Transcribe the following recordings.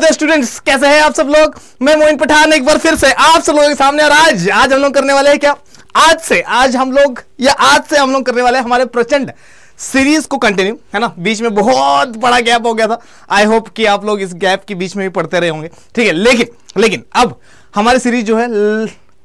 नमस्ते स्टूडेंट्स कैसे हैं आप सब लोग मैं मोइन पठान एक बार फिर से आप सब लोगों के सामने और आज आज हम लोग करने वाले हैं क्या आज से आज हम लोग या आज से हम लोग करने वाले हमारे प्रचंड सीरीज को कंटिन्यू है ना बीच में बहुत बड़ा गैप हो गया था आई होप कि आप लोग इस गैप के बीच में भी पढ़ते रहे होंगे ठीक है लेकिन लेकिन अब हमारी सीरीज जो है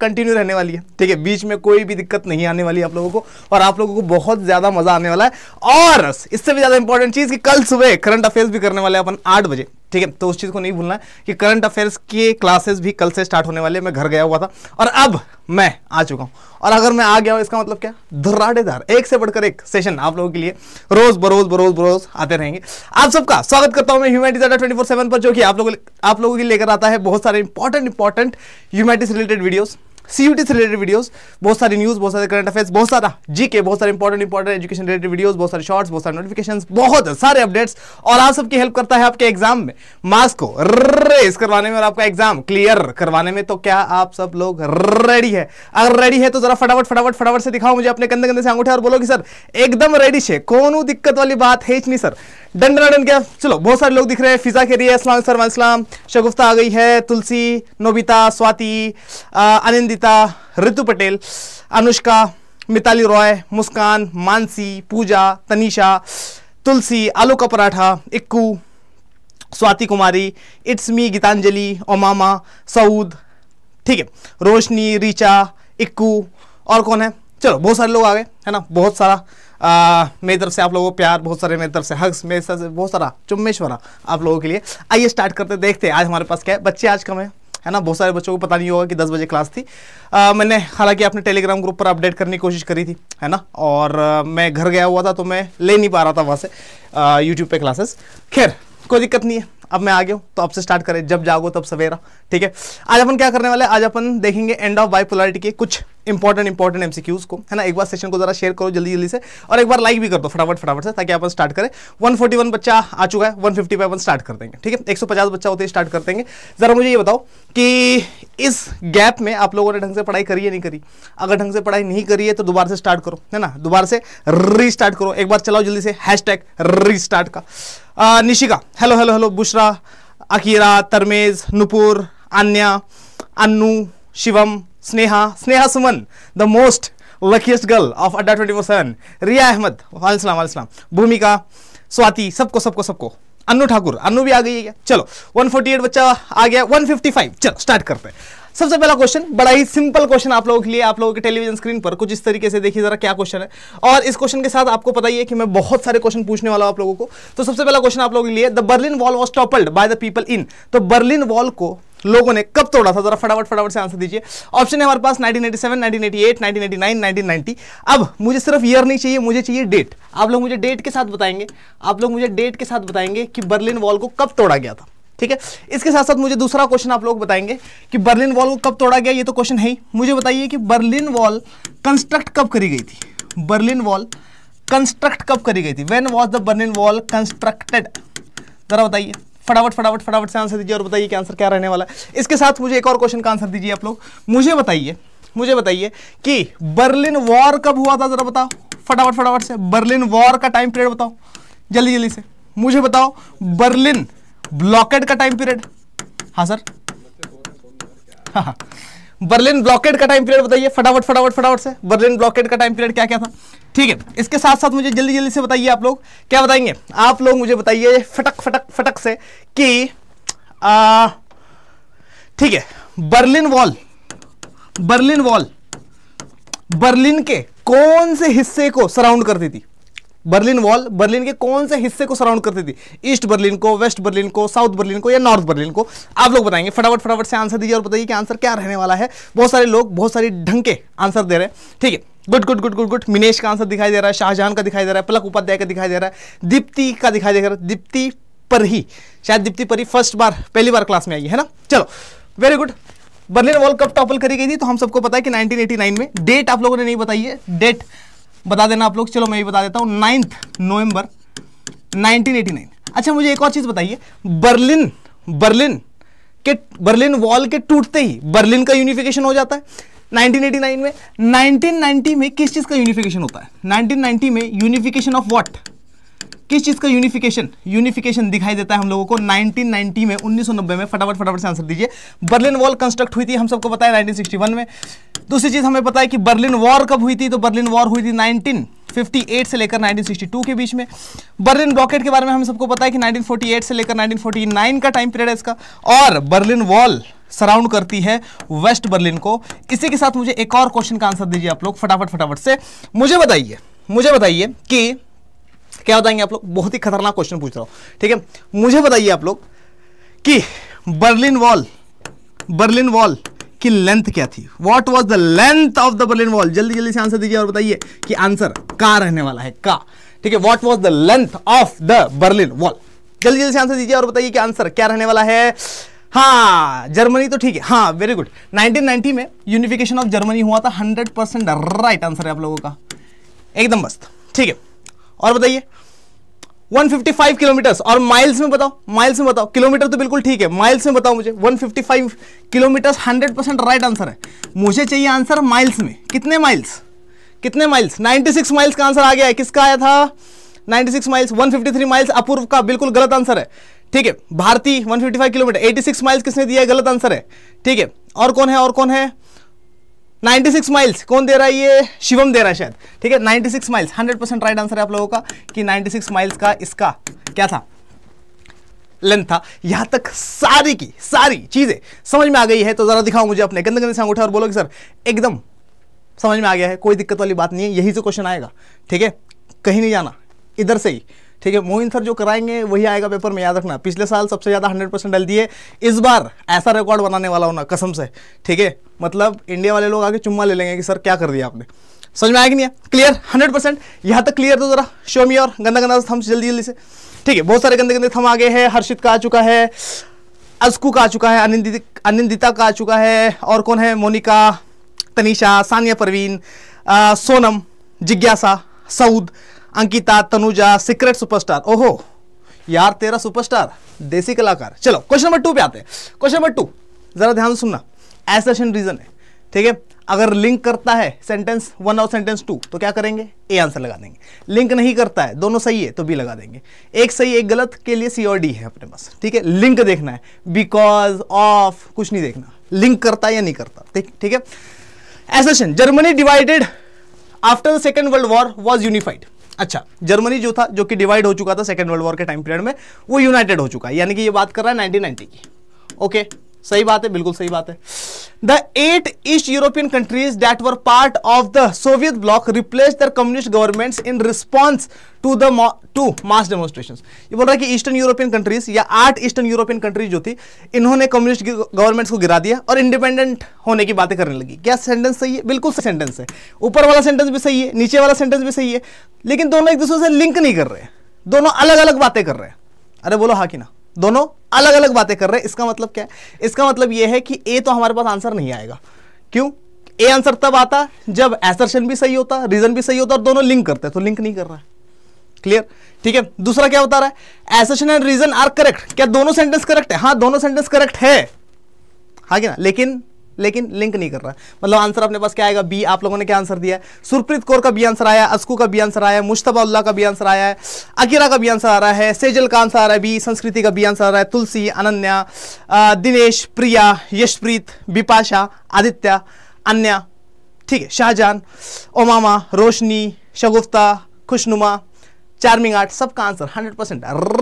कंटिन्यू रहने वाली है ठीक है बीच में कोई भी दिक्कत नहीं आने वाली आप लोगों को और आप लोगों को बहुत ज़्यादा मज़ा आने वाला है और इससे भी ज़्यादा इंपॉर्टेंट चीज़ कि कल सुबह करंट अफेयर्स भी करने वाले अपन आठ बजे ठीक है तो उस चीज़ को नहीं भूलना है कि करंट अफेयर्स के क्लासेस भी कल से स्टार्ट होने वाले मैं घर गया हुआ था और अब मैं आ चुका हूं और अगर मैं आ गया हूं इसका मतलब क्या धर्राडेदार एक से बढ़कर एक सेशन आप लोगों के लिए रोज बरोज बरोज बरोज आते रहेंगे आप सबका स्वागत करता हूं मैं ह्यूमैनिटीज ट्वेंटी फोर पर जो कि आप लोगों आप लोगों के लेकर आता है बहुत सारे important important humanities related videos CUT से रिलेटेड वीडियोस बहुत सारी न्यूज़ बहुत सारे करंट अफेयर्स बहुत सारा जीके बहुत सारे important important education related videos बहुत सारे शॉर्ट्स बहुत सारे नोटिफिकेशंस बहुत सारे अपडेट्स और आप सबकी हेल्प करता है आपके एग्जाम में मार्क्स को रेस करवाने में और आपका एग्जाम क्लियर करवाने में तो क्या आप सब लोग रेडी है अगर रेडी है तो जरा फटाफट फटाफट फटाफट से दिखाओ मुझे अपने कंधे कंधे से अंगूठे और बोलो कि सर एकदम रेडी है कौन दिक्कत वाली बात है नहीं सर डन डन क्या चलो बहुत सारे लोग दिख रहे हैं फिजा के रही है सर वाल इस्लाम शगुफ्ता आ गई है तुलसी नोबिता स्वाति आनंदी संगीता ऋतु पटेल अनुष्का मिताली रॉय मुस्कान मानसी पूजा तनिषा तुलसी आलू का पराठा इक्कू स्वाति कुमारी इट्स मी गीतांजलि ओमामा सऊद ठीक है रोशनी रीचा इक्कू और कौन है चलो बहुत सारे लोग आ गए है ना बहुत सारा मेरी तरफ से आप लोगों को प्यार बहुत सारे मेरी तरफ से हक्स मेरे तरफ से बहुत सारा चुम्बेश्वरा आप लोगों के लिए आइए स्टार्ट करते देखते हैं आज हमारे पास क्या है बच्चे आज कम है है ना बहुत सारे बच्चों को पता नहीं होगा कि दस बजे क्लास थी आ, मैंने हालांकि अपने टेलीग्राम ग्रुप पर अपडेट करने की कोशिश करी थी है ना और आ, मैं घर गया हुआ था तो मैं ले नहीं पा रहा था वहाँ से यूट्यूब पर क्लासेस खैर कोई दिक्कत नहीं है अब मैं आ गया हूँ तो अब से स्टार्ट करें जब जागो तब सवेरा ठीक है आज अपन क्या करने वाले आज अपन देखेंगे एंड ऑफ बाई के कुछ इंपॉर्टेंट इंपॉर्टेंट एमसीक्यूज को है ना एक बार सेशन को जरा शेयर करो जल्दी जल्दी से और एक बार लाइक भी कर दो फटाफट फटाफट से ताकि आप स्टार्ट करें 141 बच्चा आ चुका है 150 फिफ्टी पे अपन स्टार्ट कर देंगे ठीक है 150 बच्चा होते ही स्टार्ट कर देंगे जरा मुझे ये बताओ कि इस गैप में आप लोगों ने ढंग से पढ़ाई करी या नहीं करी अगर ढंग से पढ़ाई नहीं करी है तो दोबारा से स्टार्ट करो है ना दोबारा से स्टार्ट करो एक बार चलाओ जल्दी से हैश रीस्टार्ट का आ, Nishika hello hello hello Bushra Akira तरमेज Nupur Anya Annu Shivam Sneha, Sneha Suman, the most luckiest girl of Adda 24/7, Riya Ahmed, Alslam Alslam, Bhumika, Swati सबको सबको सबको अनु ठाकुर अनु भी आ गई है चलो 148 बच्चा आ गया 155 चलो स्टार्ट करते हैं सबसे पहला क्वेश्चन बड़ा ही सिंपल क्वेश्चन आप लोगों के लिए आप लोगों के टेलीविजन स्क्रीन पर कुछ इस तरीके से देखिए जरा क्या क्वेश्चन है और इस क्वेश्चन के साथ आपको पता ही है कि मैं बहुत सारे क्वेश्चन पूछने वाला हूं आप लोगों को तो सबसे पहला क्वेश्चन आप लोगों के लिए the Berlin wall was toppled by the people in तो बर्लिन वॉल को लोगों ने कब तोड़ा था जरा फटाफट फटाफट से आंसर दीजिए ऑप्शन है हमारे पास 1997, 1988, 1989, 1990 अब मुझे सिर्फ ईयर नहीं चाहिए मुझे चाहिए डेट आप लोग मुझे डेट के साथ बताएंगे आप लोग मुझे डेट के साथ बताएंगे कि बर्लिन वॉल को कब तोड़ा गया था ठीक है इसके साथ साथ मुझे दूसरा क्वेश्चन आप लोग बताएंगे कि बर्लिन वॉल को कब तोड़ा गया ये तो क्वेश्चन है ही मुझे बताइए कि बर्लिन वॉल कंस्ट्रक्ट कब करी गई थी बर्लिन वॉल कंस्ट्रक्ट कब करी गई थी when was the Berlin wall constructed जरा बताइए फटाफट फटाफट फटाफट से आंसर दीजिए और बताइए कि आंसर क्या रहने वाला है इसके साथ मुझे एक और क्वेश्चन का आंसर दीजिए आप लोग मुझे बताइए मुझे बताइए कि बर्लिन वॉर कब हुआ था जरा बताओ फटाफट फटाफट से बर्लिन वॉर का टाइम पीरियड बताओ जल्दी जल्दी से मुझे बताओ बर्लिन ब्लॉकेट का टाइम पीरियड हाँ सर हाँ हाँ बर्लिन ब्लॉकेट का टाइम पीरियड बताइए फटाफट फटाफट फटाफट से बर्लिन ब्लॉकेट का टाइम पीरियड क्या क्या था ठीक है इसके साथ साथ मुझे जल्दी जल्दी से बताइए आप लोग क्या बताएंगे आप लोग मुझे बताइए फटक फटक फटक से कि ठीक है Berlin wall Berlin wall Berlin के कौन से हिस्से को सराउंड करती थी बर्लिन वॉल बर्लिन के कौन से हिस्से को सराउंड करती थी ईस्ट बर्लिन को वेस्ट बर्लिन को साउथ बर्लिन को या नॉर्थ बर्लिन को आप लोग बताएंगे फटाफट फटाफट से आंसर दीजिए और बताइए कि आंसर क्या रहने वाला है बहुत सारे लोग बहुत सारी ढंग के आंसर दे रहे हैं ठीक है good good good good good Minesh का आंसर दिखाई दे रहा है शाहजहां का दिखाई दे रहा है पलक उपाध्याय का दिखाई दे रहा है दीप्ति का दिखाई दे रहा है दीप्ति पर ही शायद दीप्ति परी फर्स्ट बार पहली बार क्लास में आई है ना चलो वेरी गुड बर्लिन वॉल कब टॉपल करी गई थी तो हम सबको पता है कि 1989 में डेट आप लोगों ने नहीं बताई है डेट बता देना आप लोग चलो मैं भी बता देता हूँ नाइन्थ नवंबर 1989 अच्छा मुझे एक और चीज़ बताइए बर्लिन बर्लिन के बर्लिन वॉल के टूटते ही बर्लिन का यूनिफिकेशन हो जाता है 1989 में 1990 में किस चीज़ का यूनिफिकेशन होता है 1990 में यूनिफिकेशन ऑफ वॉट किस चीज़ का यूनिफिकेशन यूनिफिकेशन दिखाई देता है हम लोगों को 1990 में 1990 में फटाफट फटाफट से आंसर दीजिए बर्लिन वॉल कंस्ट्रक्ट हुई थी हम सबको पता है 1961 में दूसरी चीज़ हमें पता है कि बर्लिन वॉर कब हुई थी तो बर्लिन वॉर हुई थी 1958 से लेकर 1962 के बीच में बर्लिन रॉकेट के बारे में हम सबको पता है कि नाइनटीन से लेकर नाइनटीन का टाइम पीरियड है इसका और बर्लिन वॉल सराउंड करती है वेस्ट बर्लिन को इसी के साथ मुझे एक और क्वेश्चन का आंसर दीजिए आप लोग फटाफट फटाफट से मुझे बताइए मुझे बताइए कि क्या बताएंगे आप लोग बहुत ही खतरनाक क्वेश्चन पूछ रहा हूं ठीक है मुझे बताइए आप लोग कि बर्लिन वॉल बर्लिन वॉल की लेंथ क्या थी what was the length of the Berlin wall जल्दी जल्दी से आंसर दीजिए और बताइए कि आंसर का रहने वाला है का ठीक है what was the length of the Berlin wall जल्दी जल्दी से आंसर दीजिए और बताइए कि आंसर क्या रहने वाला है हाँ जर्मनी तो ठीक है हाँ वेरी गुड 1990 में यूनिफिकेशन ऑफ जर्मनी हुआ था 100 परसेंट राइट आंसर है आप लोगों का एकदम मस्त ठीक है और बताइए 155 किलोमीटर और माइल्स में बताओ माइल्स में बताओ किलोमीटर तो बिल्कुल ठीक है माइल्स में बताओ मुझे 155 किलोमीटर 100 परसेंट राइट आंसर है मुझे चाहिए आंसर माइल्स में कितने माइल्स कितने माइल्स 96 माइल्स का आंसर आ गया है किसका आया था 96 माइल्स 153 माइल्स अपूर्व का बिल्कुल गलत आंसर है ठीक है भारती 155 किलोमीटर 86 माइल्स किसने दिया है गलत आंसर है ठीक है और कौन है और कौन है 96 माइल्स कौन दे रहा है ये शिवम दे रहा है शायद ठीक है 96 माइल्स 100 परसेंट राइट आंसर है आप लोगों का कि 96 माइल्स का इसका क्या था लेंथ था यहां तक सारी की सारी चीजें समझ में आ गई है तो जरा दिखाओ मुझे अपने गंदे गंदे से अंगूठा और बोलो कि सर एकदम समझ में आ गया है कोई दिक्कत वाली बात नहीं है यही से क्वेश्चन आएगा ठीक है कहीं नहीं जाना इधर से ही ठीक है मोइन सर जो कराएंगे वही आएगा पेपर में याद रखना पिछले साल सबसे ज़्यादा हंड्रेड परसेंट डल दिए इस बार ऐसा रिकॉर्ड बनाने वाला होना कसम से ठीक है मतलब इंडिया वाले लोग आके चुम्मा ले लेंगे कि सर क्या कर दिया आपने समझ में आएगी नहीं नहीं क्लियर हंड्रेड परसेंट यहाँ तक क्लियर तो जरा शो मी और गंदा गंदा थम जल्दी जल्दी से ठीक है बहुत सारे गंदे गंदे थम आ गए हैं हर्षित का आ चुका है अस्कू का आ चुका है अनिंदित अनिंदिता का आ चुका है और कौन है मोनिका तनिषा सानिया परवीन सोनम जिज्ञासा सऊद अंकिता तनुजा सीक्रेट सुपरस्टार ओहो यार तेरा सुपरस्टार देसी कलाकार चलो क्वेश्चन नंबर टू पे आते हैं क्वेश्चन नंबर टू जरा ध्यान से सुनना एसेशन रीजन है ठीक है अगर लिंक करता है सेंटेंस वन और सेंटेंस टू तो क्या करेंगे ए आंसर लगा देंगे लिंक नहीं करता है दोनों सही है तो बी लगा देंगे एक सही एक गलत के लिए सी और डी है अपने पास ठीक है लिंक देखना है बिकॉज ऑफ कुछ नहीं देखना लिंक करता है या नहीं करता ठीक ठीक है assertion Germany divided after the second world war was unified अच्छा जर्मनी जो था जो कि डिवाइड हो चुका था सेकेंड वर्ल्ड वॉर के टाइम पीरियड में वो यूनाइटेड हो चुका है यानी कि ये बात कर रहा है नाइनटीन की ओके okay. सही बात है बिल्कुल सही बात है the eight east European countries that were part of the Soviet bloc replaced their communist governments in response to the to mass demonstration ये बोल रहा है कि ईस्टर्न यूरोपियन कंट्रीज या आठ ईस्टर्न यूरोपियन कंट्रीज जो थी इन्होंने कम्युनिस्ट गवर्नमेंट्स को गिरा दिया और इंडिपेंडेंट होने की बातें करने लगी क्या सेंटेंस सही है बिल्कुल सही सेंटेंस है ऊपर वाला सेंटेंस भी सही है नीचे वाला सेंटेंस भी सही है लेकिन दोनों एक दूसरे से लिंक नहीं कर रहे दोनों अलग अलग बातें कर रहे हैं अरे बोलो हाँ कि ना दोनों अलग अलग बातें कर रहे हैं इसका मतलब क्या है इसका मतलब यह है कि ए तो हमारे पास आंसर नहीं आएगा क्यों ए आंसर तब आता जब एसर्शन भी सही होता रीजन भी सही होता और दोनों लिंक करते तो लिंक नहीं कर रहा है क्लियर ठीक है दूसरा क्या बता रहा है assertion and reason are correct क्या दोनों सेंटेंस करेक्ट है हाँ दोनों सेंटेंस करेक्ट है हाँ क्या लेकिन लेकिन लिंक नहीं कर रहा मतलब आंसर अपने पास क्या आएगा बी आप लोगों ने क्या आंसर दिया सुरप्रीत कौर का भी आंसर आया अस्कू का भी आंसर आया मुश्तबा उल्ला का भी आंसर आया है अकीरा का भी आंसर आ रहा है सेजल का आंसर आ रहा है बी संस्कृति का भी आंसर आ रहा है तुलसी अनन्या दिनेश प्रिया यशप्रीत बिपाशा आदित्य अन्य ठीक है शाहजहान ओमामा रोशनी शगुफ्ता खुशनुमा चार्मिंग आर्ट सबका answer hundred percent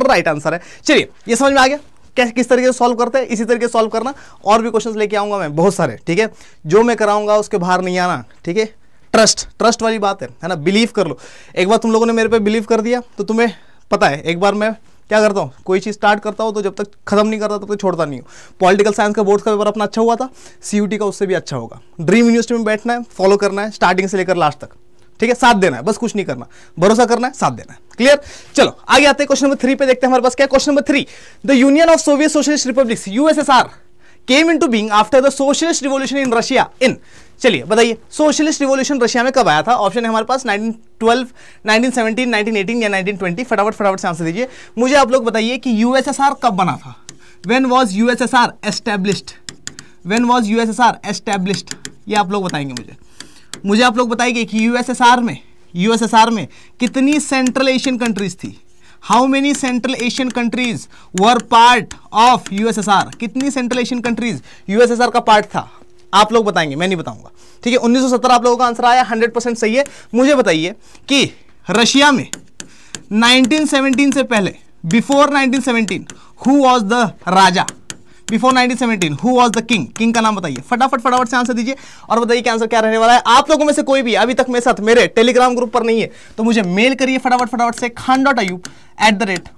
right answer है चलिए ये समझ में आ गया कैसे किस तरीके से सॉल्व करते हैं इसी तरीके से सॉल्व करना और भी क्वेश्चन लेके आऊँगा मैं बहुत सारे ठीक है जो मैं कराऊंगा उसके बाहर नहीं आना ठीक है ट्रस्ट ट्रस्ट वाली बात है है ना बिलीव कर लो एक बार तुम लोगों ने मेरे पे बिलीव कर दिया तो तुम्हें पता है एक बार मैं क्या करता हूँ कोई चीज़ स्टार्ट करता हूँ तो जब तक खत्म नहीं करता तब तो तक छोड़ता नहीं हूँ पॉलिटिकल साइंस का बोर्ड का पेपर अपना अच्छा हुआ था सी का उससे भी अच्छा होगा ड्रीम यूनिवर्सिटी में बैठना है फॉलो करना है स्टार्टिंग से लेकर लास्ट तक ठीक है साथ देना है बस कुछ नहीं करना भरोसा करना है साथ देना है क्लियर चलो आगे आते हैं क्वेश्चन नंबर थ्री पे देखते हैं हमारे पास क्या question number three the Union of Soviet Socialist Republics USSR came into being after the socialist revolution in Russia in चलिए बताइए सोशलिस्ट रिवोल्यूशन रशिया में कब आया था ऑप्शन है हमारे पास 1912, 1917, 1918 या 1920 फटाफट फटाफट से आंसर दीजिए मुझे आप लोग बताइए कि यूएसएसआर कब बना था when was USSR established when was USSR established ये आप लोग बताएंगे मुझे मुझे आप लोग बताइए कि यूएसएसआर में यूएसएसआर में कितनी सेंट्रल एशियन कंट्रीज थी how many central Asian countries were part of USSR कितनी सेंट्रल एशियन कंट्रीज यूएसएसआर का पार्ट था आप लोग बताएंगे मैं नहीं बताऊंगा ठीक है 1917 आप लोगों का आंसर आया 100 परसेंट सही है मुझे बताइए कि रशिया में 1917 से पहले बिफोर 1917 हु वॉज द राजा before 1917 who was the king king का नाम बताइए फटाफट फटाफट से आंसर दीजिए और बताइए कि आंसर क्या रहने वाला है आप लोगों में से कोई भी अभी तक मेरे साथ मेरे टेलीग्राम ग्रुप पर नहीं है तो मुझे मेल करिए फटाफट फटाफट से खान डॉट आयु at the rate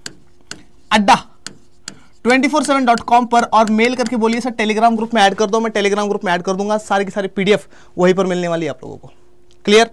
Adda com पर और मेल करके बोलिए सर टेलीग्राम ग्रुप में ऐड कर दो मैं टेलीग्राम ग्रुप में ऐड कर दूंगा सारी की सारी पीडीएफ वहीं पर मिलने वाली है आप लोगों को क्लियर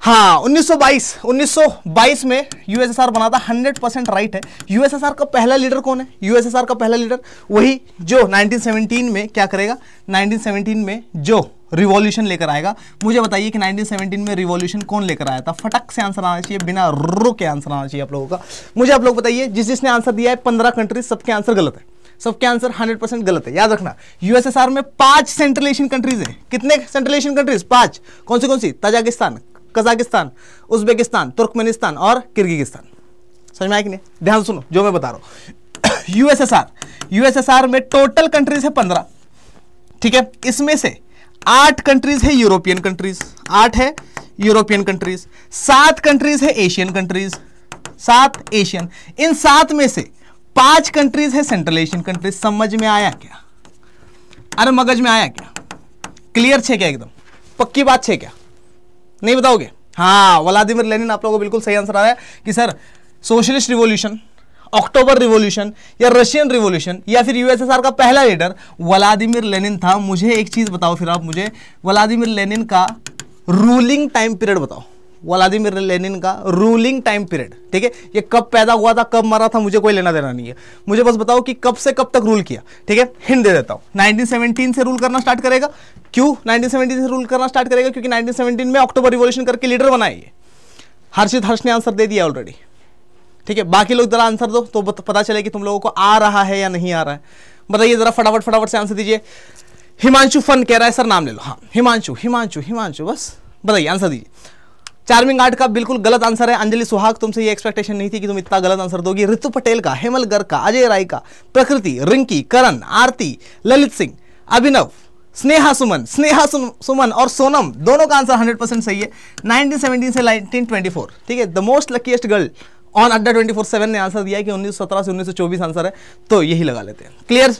हाँ 1922 1922 में यूएसएसआर बना था 100 परसेंट राइट है यूएसएसआर का पहला लीडर कौन है यूएसएसआर का पहला लीडर वही जो 1917 में क्या करेगा 1917 में जो रिवॉल्यूशन लेकर आएगा मुझे बताइए कि 1917 में रिवॉल्यूशन कौन लेकर आया था फटक से आंसर आना चाहिए बिना रो के आंसर आना चाहिए आप लोगों का मुझे आप लोग बताइए जिस जिसने आंसर दिया है पंद्रह कंट्रीज सबके आंसर गलत है सबके आंसर 100 गलत है याद रखना यूएसएसआर में पांच सेंट्रल एशियन कंट्रीज हैं कितने सेंट्रल एशियन कंट्रीज पांच कौन सी कौन सी तजाकिस्तान कजाकिस्तान उज्बेकिस्तान तुर्कमेनिस्तान और किर्गिस्तान समझ में आया कि नहीं ध्यान सुनो जो मैं बता रहा हूं यूएसएसआर यूएसएसआर में टोटल कंट्रीज है पंद्रह ठीक है इसमें से आठ कंट्रीज है यूरोपियन कंट्रीज आठ है यूरोपियन कंट्रीज सात कंट्रीज है एशियन कंट्रीज सात एशियन इन सात में से पांच कंट्रीज है सेंट्रल एशियन कंट्रीज समझ में आया क्या अरे मगज में आया क्या क्लियर छे क्या एकदम पक्की बात छे क्या नहीं बताओगे हाँ व्लादिमिर लेनिन आप लोगों को बिल्कुल सही आंसर आ रहा है कि sir socialist revolution October revolution या रशियन रिवोल्यूशन या फिर यूएसएसआर का पहला लीडर व्लादिमिर लेनिन था मुझे एक चीज बताओ फिर आप मुझे व्लादिमिर लेनिन का रूलिंग टाइम पीरियड बताओ व्लादिमिर लेनिन का रूलिंग टाइम पीरियड ठीक है ये कब पैदा हुआ था कब मरा था मुझे कोई लेना देना नहीं है मुझे बस बताओ कि कब से कब तक रूल किया ठीक है हिंद दे देता हूँ 1917 से रूल करना स्टार्ट करेगा क्यों 1917 से रूल करना स्टार्ट करेगा क्योंकि 1917 में अक्टूबर रिवोल्यूशन करके लीडर बनाए हर्षित हर्ष ने आंसर दे दिया ऑलरेडी ठीक है बाकी लोग जरा आंसर दो तो पता चले कि तुम लोगों को आ रहा है या नहीं आ रहा है बताइए जरा फटाफट फटाफट से आंसर दीजिए हिमांशु फन कह रहा है सर नाम ले लो हाँ हिमांशु हिमांशु हिमांशु बस बताइए आंसर दीजिए चार्मिंग आर्ट का बिल्कुल गलत आंसर है अंजलि सुहाग तुमसे ये एक्सपेक्टेशन नहीं थी कि तुम इतना गलत आंसर दोगी ऋतु पटेल का हेमल गर्ग का अजय राय का प्रकृति रिंकी करण आरती ललित सिंह अभिनव स्नेहा सुमन स्नेहा सुमन और सोनम दोनों का आंसर 100 परसेंट सही है 1917 से 1924 ठीक है the most luckiest girl on Adda 24/7 ने आंसर दिया कि 1917 से 1924 आंसर है तो यही लगा लेते हैं क्लियर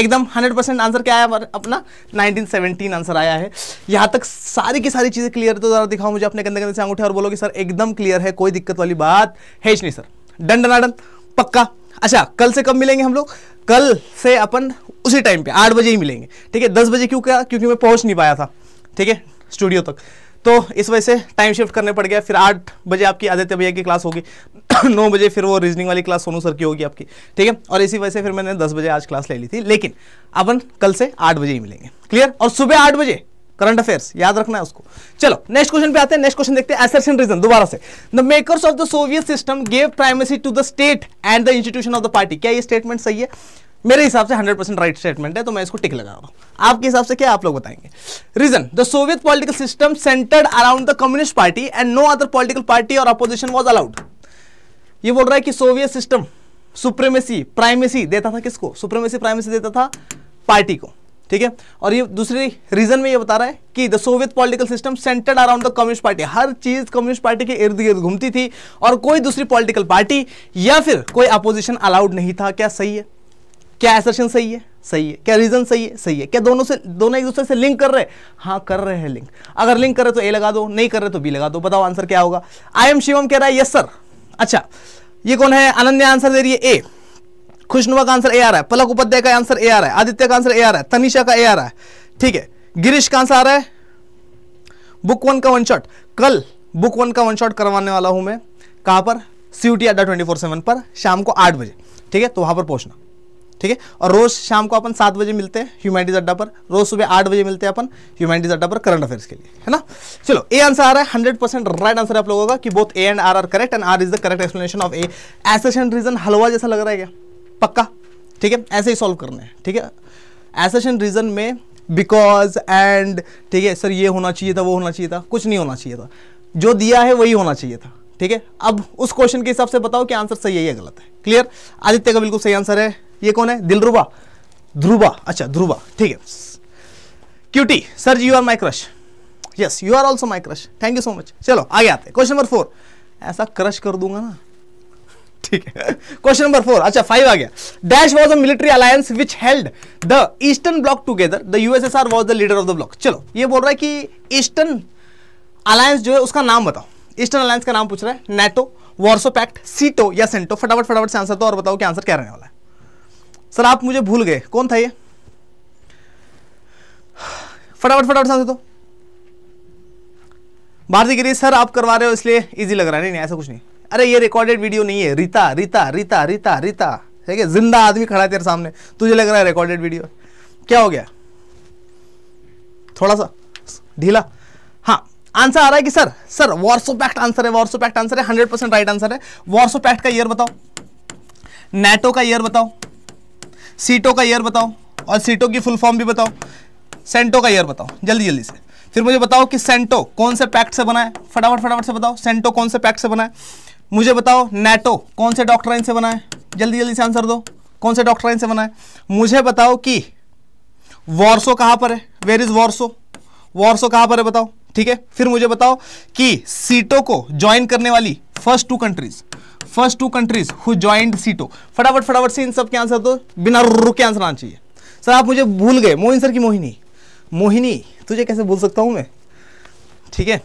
एकदम 100 परसेंट आंसर क्या आया अपना 1917 आंसर आया है यहाँ तक सारी की सारी चीज़ें क्लियर तो ज़रा दिखाओ मुझे अपने गंदे गंदे से अंगूठे और बोलो कि सर एकदम क्लियर है कोई दिक्कत वाली बात है नहीं सर डन डनाडन पक्का अच्छा कल से कब मिलेंगे हम लोग कल से अपन उसी टाइम पे आठ बजे ही मिलेंगे ठीक है दस बजे क्यों क्या क्योंकि मैं पहुंच नहीं पाया था ठीक है स्टूडियो तक तो इस वजह से टाइम शिफ्ट करने पड़ गया फिर आठ बजे आपकी आदित्य भैया की क्लास होगी नौ बजे फिर वो रीजनिंग वाली क्लास सोनू सर की होगी आपकी ठीक है और इसी वजह से फिर मैंने दस बजे आज क्लास ले ली थी लेकिन अपन कल से आठ बजे ही मिलेंगे क्लियर और सुबह आठ बजे करंट अफेयर्स याद रखना है उसको चलो नेक्स्ट क्वेश्चन पे आते हैं नेक्स्ट क्वेश्चन देखते हैं रीजन दोबारा से the makers of the Soviet system gave primacy to the state and the institution of the party क्या ये स्टेटमेंट सही है मेरे हिसाब से 100 परसेंट राइट स्टेटमेंट है तो मैं इसको टिक लगा रहा हूँ आपके हिसाब से क्या आप लोग बताएंगे reason the Soviet political system centred around the communist party and no other political party और अपोजिशन वॉज अलाउड ये बोल रहा है कि सोवियत सिस्टम सुप्रीमेसी प्राइमेसी देता था किसको सुप्रेमेसी प्राइमेसी देता था पार्टी को ठीक है और ये दूसरी रीजन में ये बता रहा है कि the Soviet political system centred around the communist party हर चीज कम्युनिस्ट पार्टी के इर्द गिर्द घूमती थी और कोई दूसरी पॉलिटिकल पार्टी या फिर कोई अपोजिशन अलाउड नहीं था क्या सही है क्या एसर्शन सही है सही है क्या रीजन सही है सही है क्या दोनों से दोनों एक दूसरे से लिंक कर रहे हैं हाँ कर रहे हैं लिंक अगर लिंक कर रहे तो ए लगा दो नहीं कर रहे तो बी लगा दो बताओ आंसर क्या होगा आई एम शिवम कह रहा है यस सर अच्छा ये कौन है अनन्या आंसर दे रही है ए खुशनुमा का आंसर ए आ रहा है पलक उपाध्याय का आंसर ए आ रहा है आदित्य का आंसर ए आ रहा है तनिषा का ए आ रहा है ठीक है गिरीश का आंसर आ रहा है बुक वन का वन शॉट कल बुक वन का वन शॉट करवाने वाला हूं मैं कहां पर सी अड्डा ट्वेंटी फोर सेवन पर शाम को आठ बजे ठीक है तो वहां पर पहुंचना ठीक है और रोज शाम को अपन सात बजे मिलते हैं ह्यूमैनिटीज अड्डा पर रोज सुबह आठ बजे मिलते हैं अपन ह्यूमैनिटीज अड्डा पर करंट अफेयर्स के लिए है ना चलो ए आंसर आ रहा है हंड्रेड परसेंट राइट आंसर आप लोगों का कि both A and R are correct and R is the correct explanation of A assertion reason हलवा जैसा लग रहा है क्या पक्का ठीक है ऐसे ही सॉल्व करना है ठीक है एसेशन रीजन में बिकॉज एंड ठीक है सर ये होना चाहिए था वो होना चाहिए था कुछ नहीं होना चाहिए था जो दिया है वही होना चाहिए था ठीक है अब उस क्वेश्चन के हिसाब से बताओ कि आंसर सही है या गलत है क्लियर आदित्य का बिल्कुल सही आंसर है ये कौन है दिलरुबा ध्रुवा अच्छा ध्रुवा ठीक है cutie sir ji you are my crush yes you are also my crush thank you so much चलो आगे आते हैं क्वेश्चन नंबर फोर ऐसा क्रश कर दूंगा ना ठीक है क्वेश्चन नंबर फोर अच्छा फाइव आ गया dash was a military alliance which held the eastern bloc together the USSR was the leader of the bloc चलो ये बोल रहा है कि ईस्टर्न अलायंस जो है उसका नाम बताओ ईस्टर्न अलायंस का नाम पूछ रहा है नेटो वॉर्सो पैक्ट सीटो या सेंटो फटाफट फटाफट से आंसर तो और बताओ कि आंसर क्या रहने वाला है सर आप मुझे भूल गए कौन था ये फटाफट फटाफट सा तो भारती गिरी सर आप करवा रहे हो इसलिए इजी लग रहा है नहीं नहीं ऐसा कुछ नहीं अरे ये रिकॉर्डेड वीडियो नहीं है रीता रीता रीता रीता रीता ठीक है जिंदा आदमी खड़ा है तेरे सामने तुझे लग रहा है रिकॉर्डेड वीडियो क्या हो गया थोड़ा सा ढीला हाँ आंसर आ रहा है कि sir sir Warsaw pact answer है वॉर्सो पैक्ट आंसर है हंड्रेड परसेंट राइट आंसर है वॉर्सो पैक्ट का ईयर बताओ नेटो का ईयर बताओ सीटो का ईयर बताओ और सीटो की फुल फॉर्म भी बताओ सेंटो का ईयर बताओ जल्दी जल्दी से फिर मुझे बताओ कि सेंटो कौन से पैक्ट से बना है फटाफट फटाफट से बताओ सेंटो कौन से पैक्ट से बना है मुझे बताओ नेटो कौन से डॉक्टर से बना है जल्दी जल्दी से आंसर दो कौन से डॉक्टराइन से बना है मुझे बताओ कि वॉर्सो कहाँ पर है वेर इज वॉर्सो वॉर्सो कहाँ पर है बताओ ठीक है फिर मुझे बताओ कि सीटों को ज्वाइन करने वाली first two countries first two countries who joined SEATO फटाफट फटाफट से इन सब के आंसर दो बिना रुके के आंसर आना चाहिए सर आप मुझे भूल गए मोहिन सर की मोहिनी मोहिनी तुझे कैसे भूल सकता हूँ मैं ठीक है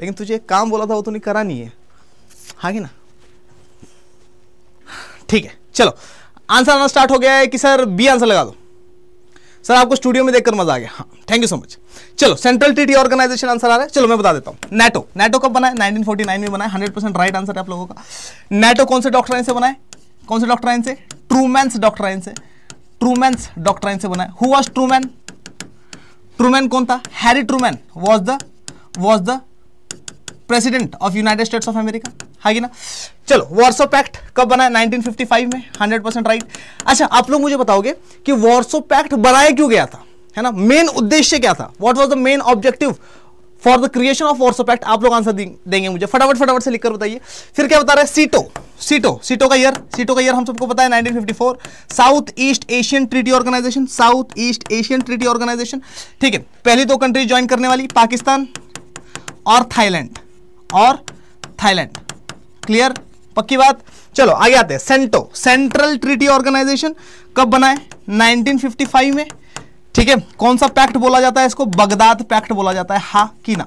लेकिन तुझे काम बोला था वो तूने करा नहीं है हाँ कि ना ठीक है चलो आंसर आना स्टार्ट हो गया है कि सर बी आंसर लगा दो सर आपको स्टूडियो में देखकर मजा आ गया हाँ थैंक यू सो मच चलो सेंट्रल टीटी ऑर्गेनाइजेशन आंसर आ रहा है चलो मैं बता देता हूँ नेटो नेटो कब बना 1949 में बना 100 परसेंट राइट आंसर है आप लोगों का नेटो कौन से डॉक्टर से बनाए कौन से डॉक्टर से ट्रूमैन डॉक्टर से ट्रूमैन्स डॉक्टर से बनाए हु वॉज ट्रूमैन ट्रूमैन कौन था Harry Truman was the was the president of United States of America है ना चलो वॉर्सो पैक्ट कब बनाया 1955 में 100 परसेंट राइट अच्छा आप लोग मुझे बताओगे कि वॉर्सो पैक्ट बनाया क्यों गया था है ना मेन उद्देश्य क्या था what was the main objective for the creation of Warsaw pact आप लोग आंसर देंगे मुझे फटाफट फटाफट से लिखकर बताइए फिर क्या बता रहे सीटो सीटो सीटो का ईयर सीटो का ईयर हम सबको पता है 1954 south east Asian treaty organization south east Asian treaty organization ठीक है पहली दो कंट्री ज्वाइन करने वाली पाकिस्तान और थाईलैंड और थाईलैंड क्लियर पक्की बात चलो आगे आते हैं सेंटो सेंट्रल ट्रीटी ऑर्गेनाइजेशन कब बनाए 1955 में ठीक है कौन सा पैक्ट बोला जाता है इसको बगदाद पैक्ट बोला जाता है हा कि ना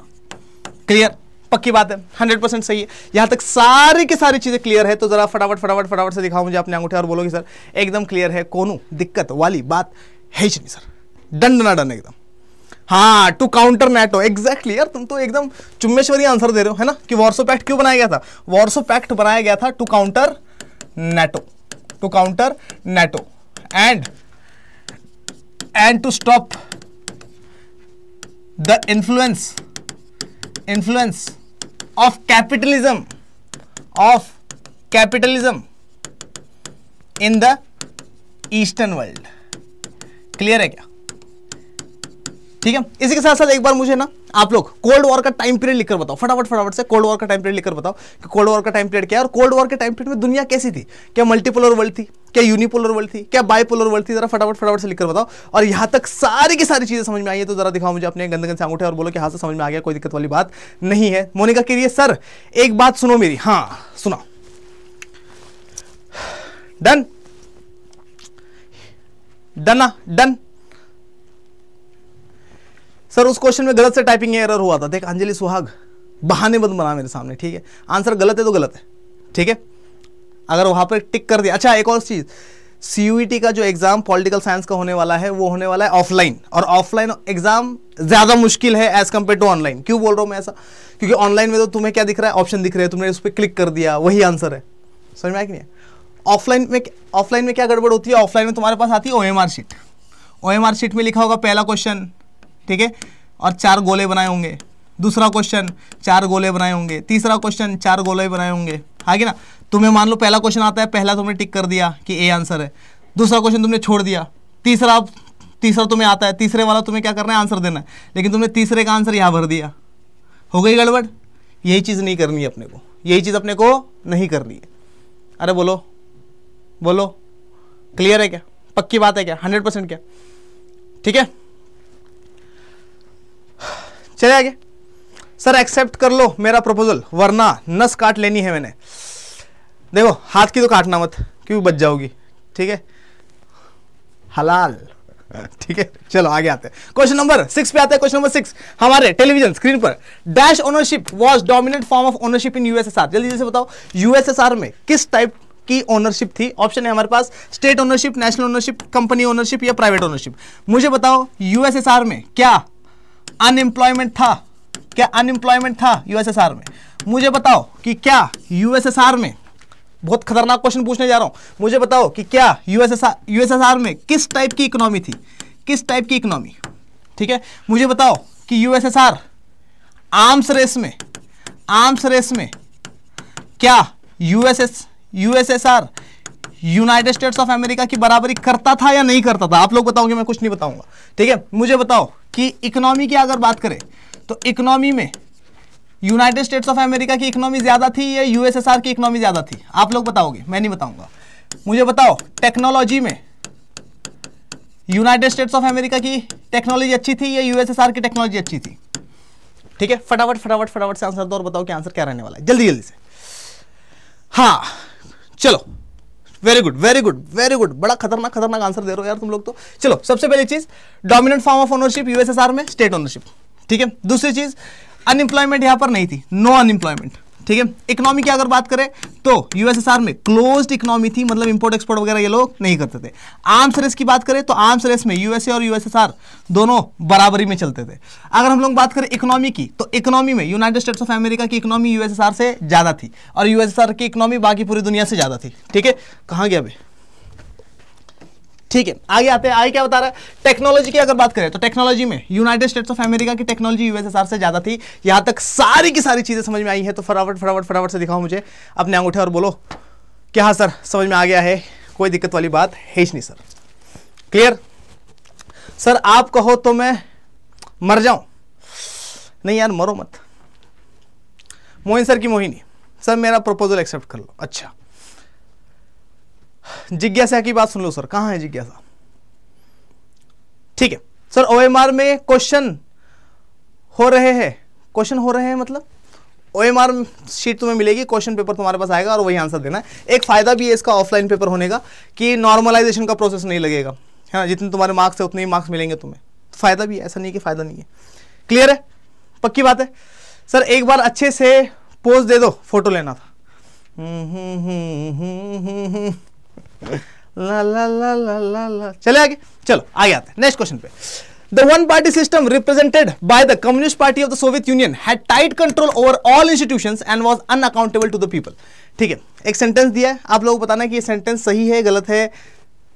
क्लियर पक्की बात है 100% सही है यहां तक सारी की सारी चीज़ें क्लियर है तो जरा फटाफट फटाफट फटाफट से दिखाओ मुझे अपने अंगूठे और बोलोगे सर एकदम क्लियर है कोनू दिक्कत वाली बात है ही नहीं सर डंड ना डन एकदम हाँ टू काउंटर नेटो एग्जैक्टली यार तुम तो एकदम चुम्बेश्वरी आंसर दे रहे हो है ना कि वॉर्सो पैक्ट क्यों बनाया गया था वॉर्सो पैक्ट बनाया गया था to counter NATO to counter NATO and and to stop the influence influence of capitalism of capitalism in the eastern world clear है क्या ठीक है इसी के साथ साथ एक बार मुझे ना आप लोग कोल्ड वॉर का टाइम पीरियड लिखकर बताओ फटाफट फटाफट से कोल्ड वॉर का टाइम पीरियड लिखकर बताओ कि कोल्ड वॉर का टाइम पीरियड क्या है और कोल्ड वॉर के टाइम पीरियड में दुनिया कैसी थी क्या मल्टीपोलर वर्ल्ड थी क्या यूनिपोलर वर्ल्ड थी क्या बाईपोलर वर्ल्ड थी जरा फटाफट फटाफट से लिखकर बताओ और यहां तक सारी की सारी चीज़ें समझ में आई है तो जरा दिखाओ मुझे अपने गंद से अंगूठे और बोलो कि हाँ से समझ में आ गया कोई दिक्कत वाली बात नहीं है मोनिका के लिए सर एक बात सुनो मेरी हाँ सुना डन डन डन सर उस क्वेश्चन में गलत से टाइपिंग एरर हुआ था देख अंजलि सुहाग बहाने बंद बना मेरे सामने ठीक है आंसर गलत है तो गलत है ठीक है अगर वहाँ पर टिक कर दिया अच्छा एक और चीज़ सी e का जो एग्ज़ाम पॉलिटिकल साइंस का होने वाला है वो होने वाला है ऑफलाइन और ऑफलाइन एग्ज़ाम ज़्यादा मुश्किल है एज़ कम्पेयर टू ऑनलाइन क्यों बोल रहा हूँ मैं ऐसा क्योंकि ऑनलाइन में तो तुम्हें क्या दिख रहा है ऑप्शन दिख रहे हैं तुमने उस पर क्लिक कर दिया वही आंसर है समझ में आया कि नहीं ऑफलाइन में ऑफलाइन में क्या गड़बड़ होती है ऑफलाइन में तुम्हारे पास आती है ओ शीट ओ शीट में लिखा होगा पहला क्वेश्चन ठीक है और चार गोले बनाए होंगे दूसरा क्वेश्चन चार गोले बनाए होंगे तीसरा क्वेश्चन चार गोले बनाए होंगे आगे हाँ ना तुम्हें मान लो पहला क्वेश्चन आता है पहला तुमने टिक कर दिया कि ए आंसर है दूसरा क्वेश्चन तुमने छोड़ दिया तीसरा तीसरा तुम्हें आता है तीसरे वाला तुम्हें क्या करना है आंसर देना है लेकिन तुमने तीसरे का आंसर यहाँ भर दिया हो गई गड़बड़ यही चीज़ नहीं करनी है अपने को यही चीज़ अपने को नहीं करनी है अरे बोलो बोलो क्लियर है क्या पक्की बात है क्या हंड्रेड परसेंट क्या ठीक है चले आगे सर एक्सेप्ट कर लो मेरा प्रपोजल वरना नस काट लेनी है मैंने देखो हाथ की तो काटना मत क्यों बच जाओगी ठीक है हलाल ठीक है चलो आगे आते हैं क्वेश्चन नंबर सिक्स पे आते हैं क्वेश्चन नंबर सिक्स हमारे टेलीविजन स्क्रीन पर dash ownership was dominant form of ownership in USSR जल्दी जल्दी बताओ यूएसएसआर में किस टाइप की ओनरशिप थी ऑप्शन है हमारे पास state ownership national ownership company ownership या प्राइवेट ओनरशिप मुझे बताओ यूएसएसआर में क्या अनएम्प्लॉयमेंट था क्या अनएम्प्लॉयमेंट था यूएसएसआर में मुझे बताओ कि क्या यूएसएसआर में बहुत खतरनाक क्वेश्चन पूछने जा रहा हूं मुझे बताओ कि क्या यूएसएसआर यूएसएसआर में किस टाइप की इकोनॉमी थी किस टाइप की इकोनॉमी ठीक है मुझे बताओ कि यूएसएसआर आर्म्स रेस में आर्म्स रेस में क्या USS USSR United States of America की बराबरी करता था या नहीं करता था आप लोग बताओगे मैं कुछ नहीं बताऊंगा ठीक है मुझे बताओ कि इकोनॉमी की अगर बात करें तो इकोनॉमी में यूनाइटेड स्टेट्स ऑफ अमेरिका की इकोनॉमी ज़्यादा थी या यूएसएसआर की इकोनॉमी ज़्यादा थी आप लोग बताओगे मैं नहीं बताऊंगा मुझे बताओ टेक्नोलॉजी में यूनाइटेड स्टेट्स ऑफ अमेरिका की टेक्नोलॉजी अच्छी थी या यूएसएसआर की टेक्नोलॉजी अच्छी थी ठीक है फटाफट फटाफट फटाफट से आंसर दो और बताओ कि आंसर क्या रहने वाला है जल्दी जल्दी से हाँ चलो very good very good very good बड़ा खतरनाक खतरनाक आंसर दे रहे हो यार तुम लोग तो चलो सबसे पहली चीज dominant form of ownership USSR में स्टेट ओनरशिप ठीक है दूसरी चीज अनएम्प्लॉयमेंट यहां पर नहीं थी नो अनएम्प्लॉयमेंट ठीक है इकोनॉमी की अगर बात करें तो यूएसएसआर में क्लोज्ड इकोनॉमी थी मतलब इंपोर्ट एक्सपोर्ट वगैरह ये लोग नहीं करते थे आर्म्स रेस की बात करें तो आर्म्स रेस में यूएसए और यूएसएसआर दोनों बराबरी में चलते थे अगर हम लोग बात करें इकोनॉमी की तो इकोनॉमी में यूनाइटेड स्टेट्स ऑफ अमेरिका की इकोनॉमी यूएसएसआर से ज़्यादा थी और यूएसएसआर की इकोनॉमी बाकी पूरी दुनिया से ज़्यादा थी ठीक है कहाँ गया भाई ठीक है आगे आते हैं आगे क्या बता रहा है टेक्नोलॉजी की अगर बात करें तो टेक्नोलॉजी में यूनाइटेड स्टेट्स ऑफ अमेरिका की टेक्नोलॉजी यूएसएसआर से ज्यादा थी यहां तक सारी की सारी चीजें समझ में आई है तो फटाफट फटाफट फटाफट से दिखाओ मुझे अपने अंगूठे और बोलो क्या हाँ सर समझ में आ गया है कोई दिक्कत वाली बात है नहीं सर क्लियर सर आप कहो तो मैं मर जाऊं नहीं यार मरो मत मोहिन सर की मोहिनी सर मेरा प्रपोजल एक्सेप्ट कर लो अच्छा जिज्ञासा की बात सुन लो सर कहाँ है जिज्ञासा ठीक है सर ओ में क्वेश्चन हो रहे हैं क्वेश्चन हो रहे हैं मतलब ओ एम आर शीट तुम्हें मिलेगी क्वेश्चन पेपर तुम्हारे पास आएगा और वही आंसर देना है एक फ़ायदा भी है इसका ऑफलाइन पेपर होने का कि नॉर्मलाइजेशन का प्रोसेस नहीं लगेगा है ना जितने तुम्हारे मार्क्स है उतने ही मार्क्स मिलेंगे तुम्हें तो फ़ायदा भी है ऐसा नहीं कि फ़ायदा नहीं है क्लियर है पक्की बात है सर एक बार अच्छे से पोज दे दो फोटो लेना था हम्म, हम्म, हम्म, ला ला ला ला ला चले आगे चलो आगे आते हैं नेक्स्ट क्वेश्चन पे The one party system represented by the Communist Party of the Soviet Union had tight control over all institutions and was unaccountable to the people ठीक है एक सेंटेंस दिया है आप लोगों को बताना कि ये सेंटेंस सही है गलत है